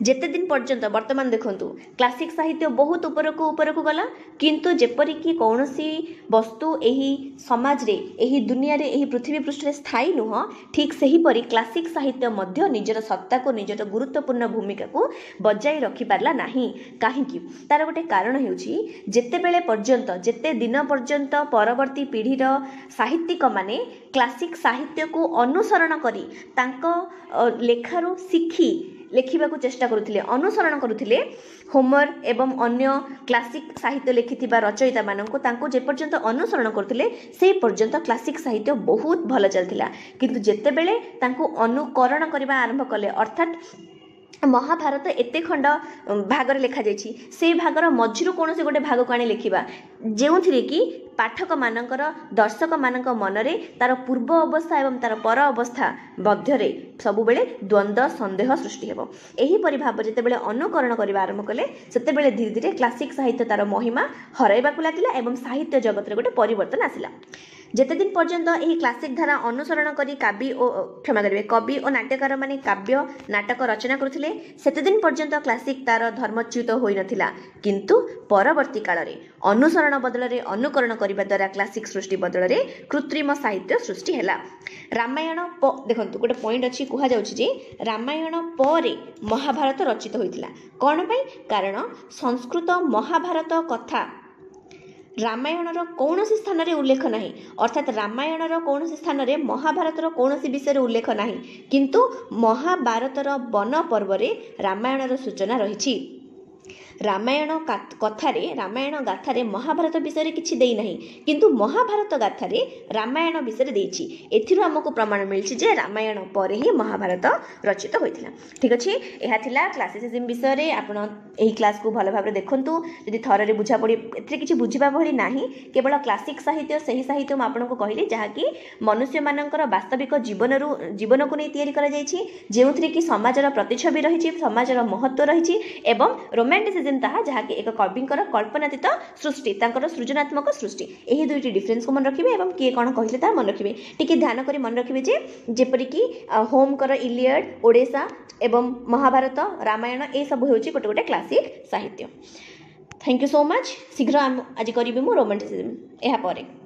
[SPEAKER 1] ଯେତେ ଦିନ ପର୍ଯ୍ୟନ୍ତ ବର୍ତ୍ତମାନ ଦେଖନ୍ତୁ କ୍ଲାସିକ୍ ସାହିତ୍ୟ ବହୁତ ଉପରକୁ ଉପରକୁ ଗଲା କିନ୍ତୁ ଯେପରିକି କୌଣସି ବସ୍ତୁ ଏହି ସମାଜରେ ଏହି ଦୁନିଆରେ ଏହି ପୃଥିବୀ ପୃଷ୍ଠରେ ସ୍ଥାୟୀ ନୁହଁ ଠିକ୍ ସେହିପରି କ୍ଲାସିକ୍ ସାହିତ୍ୟ ମଧ୍ୟ ନିଜର ସତ୍ତାକୁ ନିଜର ଗୁରୁତ୍ୱପୂର୍ଣ୍ଣ ଭୂମିକାକୁ ବଜାୟ ରଖିପାରିଲା ନାହିଁ କାହିଁକି ତା'ର ଗୋଟେ କାରଣ ହେଉଛି ଯେତେବେଳେ ପର୍ଯ୍ୟନ୍ତ ଯେତେ ଦିନ ପର୍ଯ୍ୟନ୍ତ ପରବର୍ତ୍ତୀ ପିଢ଼ିର ସାହିତ୍ୟିକମାନେ କ୍ଲାସିକ୍ ସାହିତ୍ୟକୁ ଅନୁସରଣ କରି ତାଙ୍କ ଲେଖାରୁ ଶିଖି ଲେଖିବାକୁ ଚେଷ୍ଟା କରୁଥିଲେ ଅନୁସରଣ କରୁଥିଲେ ହୋମର ଏବଂ ଅନ୍ୟ କ୍ଲାସିକ୍ ସାହିତ୍ୟ ଲେଖିଥିବା ରଚୟିତାମାନଙ୍କୁ ତାଙ୍କୁ ଯେପର୍ଯ୍ୟନ୍ତ ଅନୁସରଣ କରୁଥିଲେ ସେଇ ପର୍ଯ୍ୟନ୍ତ କ୍ଲାସିକ୍ ସାହିତ୍ୟ ବହୁତ ଭଲ ଚାଲିଥିଲା କିନ୍ତୁ ଯେତେବେଳେ ତାଙ୍କୁ ଅନୁକରଣ କରିବା ଆରମ୍ଭ କଲେ ଅର୍ଥାତ୍ ମହାଭାରତ ଏତେ ଖଣ୍ଡ ଭାଗରେ ଲେଖାଯାଇଛି ସେଇ ଭାଗର ମଝିରୁ କୌଣସି ଗୋଟେ ଭାଗକୁ ଆଣି ଲେଖିବା ଯେଉଁଥିରେ କି ପାଠକମାନଙ୍କର ଦର୍ଶକମାନଙ୍କ ମନରେ ତାର ପୂର୍ବ ଅବସ୍ଥା ଏବଂ ତାର ପର ଅବସ୍ଥା ମଧ୍ୟରେ ସବୁବେଳେ ଦ୍ୱନ୍ଦ୍ୱ ସନ୍ଦେହ ସୃଷ୍ଟି ହେବ ଏହିପରି ଭାବରେ ଯେତେବେଳେ ଅନୁକରଣ କରିବା ଆରମ୍ଭ କଲେ ସେତେବେଳେ ଧୀରେ ଧୀରେ କ୍ଲାସିକ୍ ସାହିତ୍ୟ ତାର ମହିମା ହରାଇବାକୁ ଲାଗିଲା ଏବଂ ସାହିତ୍ୟ ଜଗତରେ ଗୋଟେ ପରିବର୍ତ୍ତନ ଆସିଲା ଯେତେଦିନ ପର୍ଯ୍ୟନ୍ତ ଏହି କ୍ଲାସିକ୍ ଧାରା ଅନୁସରଣ କରି କାବ୍ୟ ଓ କ୍ଷମା କରିବେ କବି ଓ ନାଟ୍ୟକାରମାନେ କାବ୍ୟ ନାଟକ ରଚନା କରୁଥିଲେ ସେତେଦିନ ପର୍ଯ୍ୟନ୍ତ କ୍ଲାସିକ୍ ତାର ଧର୍ମଚ୍ୟୁତ ହୋଇନଥିଲା କିନ୍ତୁ ପରବର୍ତ୍ତୀ କାଳରେ ଅନୁସରଣ ବଦଳରେ ଅନୁକରଣ କରିବା ଦ୍ୱାରା କ୍ଲାସିକ୍ ସୃଷ୍ଟି ବଦଳରେ କୃତ୍ରିମ ସାହିତ୍ୟ ସୃଷ୍ଟି ହେଲା ରାମାୟଣ ଦେଖନ୍ତୁ ଗୋଟେ ପଏଣ୍ଟ ଅଛି କୁହାଯାଉଛି ଯେ ରାମାୟଣ ପରେ ମହାଭାରତ ରଚିତ ହୋଇଥିଲା କ'ଣ ପାଇଁ କାରଣ ସଂସ୍କୃତ ମହାଭାରତ କଥା ରାମାୟଣର କୌଣସି ସ୍ଥାନରେ ଉଲ୍ଲେଖ ନାହିଁ ଅର୍ଥାତ୍ ରାମାୟଣର କୌଣସି ସ୍ଥାନରେ ମହାଭାରତର କୌଣସି ବିଷୟରେ ଉଲ୍ଲେଖ ନାହିଁ କିନ୍ତୁ ମହାଭାରତର ବନ ପର୍ବରେ ରାମାୟଣର ସୂଚନା ରହିଛି ରାମାୟଣ କଥାରେ ରାମାୟଣ ଗାଥାରେ ମହାଭାରତ ବିଷୟରେ କିଛି ଦେଇନାହିଁ କିନ୍ତୁ ମହାଭାରତ ଗାଥାରେ ରାମାୟଣ ବିଷୟରେ ଦେଇଛି ଏଥିରୁ ଆମକୁ ପ୍ରମାଣ ମିଳିଛି ଯେ ରାମାୟଣ ପରେ ହିଁ ମହାଭାରତ ରଚିତ ହୋଇଥିଲା ଠିକ୍ ଅଛି ଏହା ଥିଲା କ୍ଲାସିସିଜିମ୍ ବିଷୟରେ ଆପଣ ଏହି କ୍ଲାସ୍କୁ ଭଲ ଭାବରେ ଦେଖନ୍ତୁ ଯଦି ଥରରେ ବୁଝାପଡ଼ି ଏଥିରେ କିଛି ବୁଝିବା ଭଳି ନାହିଁ କେବଳ କ୍ଲାସିକ୍ ସାହିତ୍ୟ ସେହି ସାହିତ୍ୟ ମୁଁ ଆପଣଙ୍କୁ କହିଲି ଯାହାକି ମନୁଷ୍ୟମାନଙ୍କର ବାସ୍ତବିକ ଜୀବନରୁ ଜୀବନକୁ ନେଇ ତିଆରି କରାଯାଇଛି ଯେଉଁଥିରେ କି ସମାଜର ପ୍ରତିଛବି ରହିଛି ସମାଜର ମହତ୍ତ୍ୱ ରହିଛି ଏବଂ ରୋମାଣ୍ଟିସିଜମ୍ ପ୍ରେଜେଣ୍ଟ ତାହା ଯାହାକି ଏକ କବିଙ୍କର କଳ୍ପନାତୀତ ସୃଷ୍ଟି ତାଙ୍କର ସୃଜନାତ୍ମକ ସୃଷ୍ଟି ଏହି ଦୁଇଟି ଡିଫରେନ୍ସକୁ ମନେ ରଖିବେ ଏବଂ କିଏ କ'ଣ କହିଲେ ତାହା ମନେ ରଖିବେ ଟିକେ ଧ୍ୟାନ କରି ମନେ ରଖିବେ ଯେ ଯେପରିକି ହୋମଙ୍କର ଇଲିୟଡ଼ ଓଡ଼ିଶା ଏବଂ ମହାଭାରତ ରାମାୟଣ ଏସବୁ ହେଉଛି ଗୋଟେ ଗୋଟେ କ୍ଲାସିକ୍ ସାହିତ୍ୟ ଥ୍ୟାଙ୍କ ୟୁ ସୋ ମଚ୍ ଶୀଘ୍ର ଆଜି କରିବି ମୁଁ ରୋମାଣ୍ଟିସିଜମ୍ ଏହାପରେ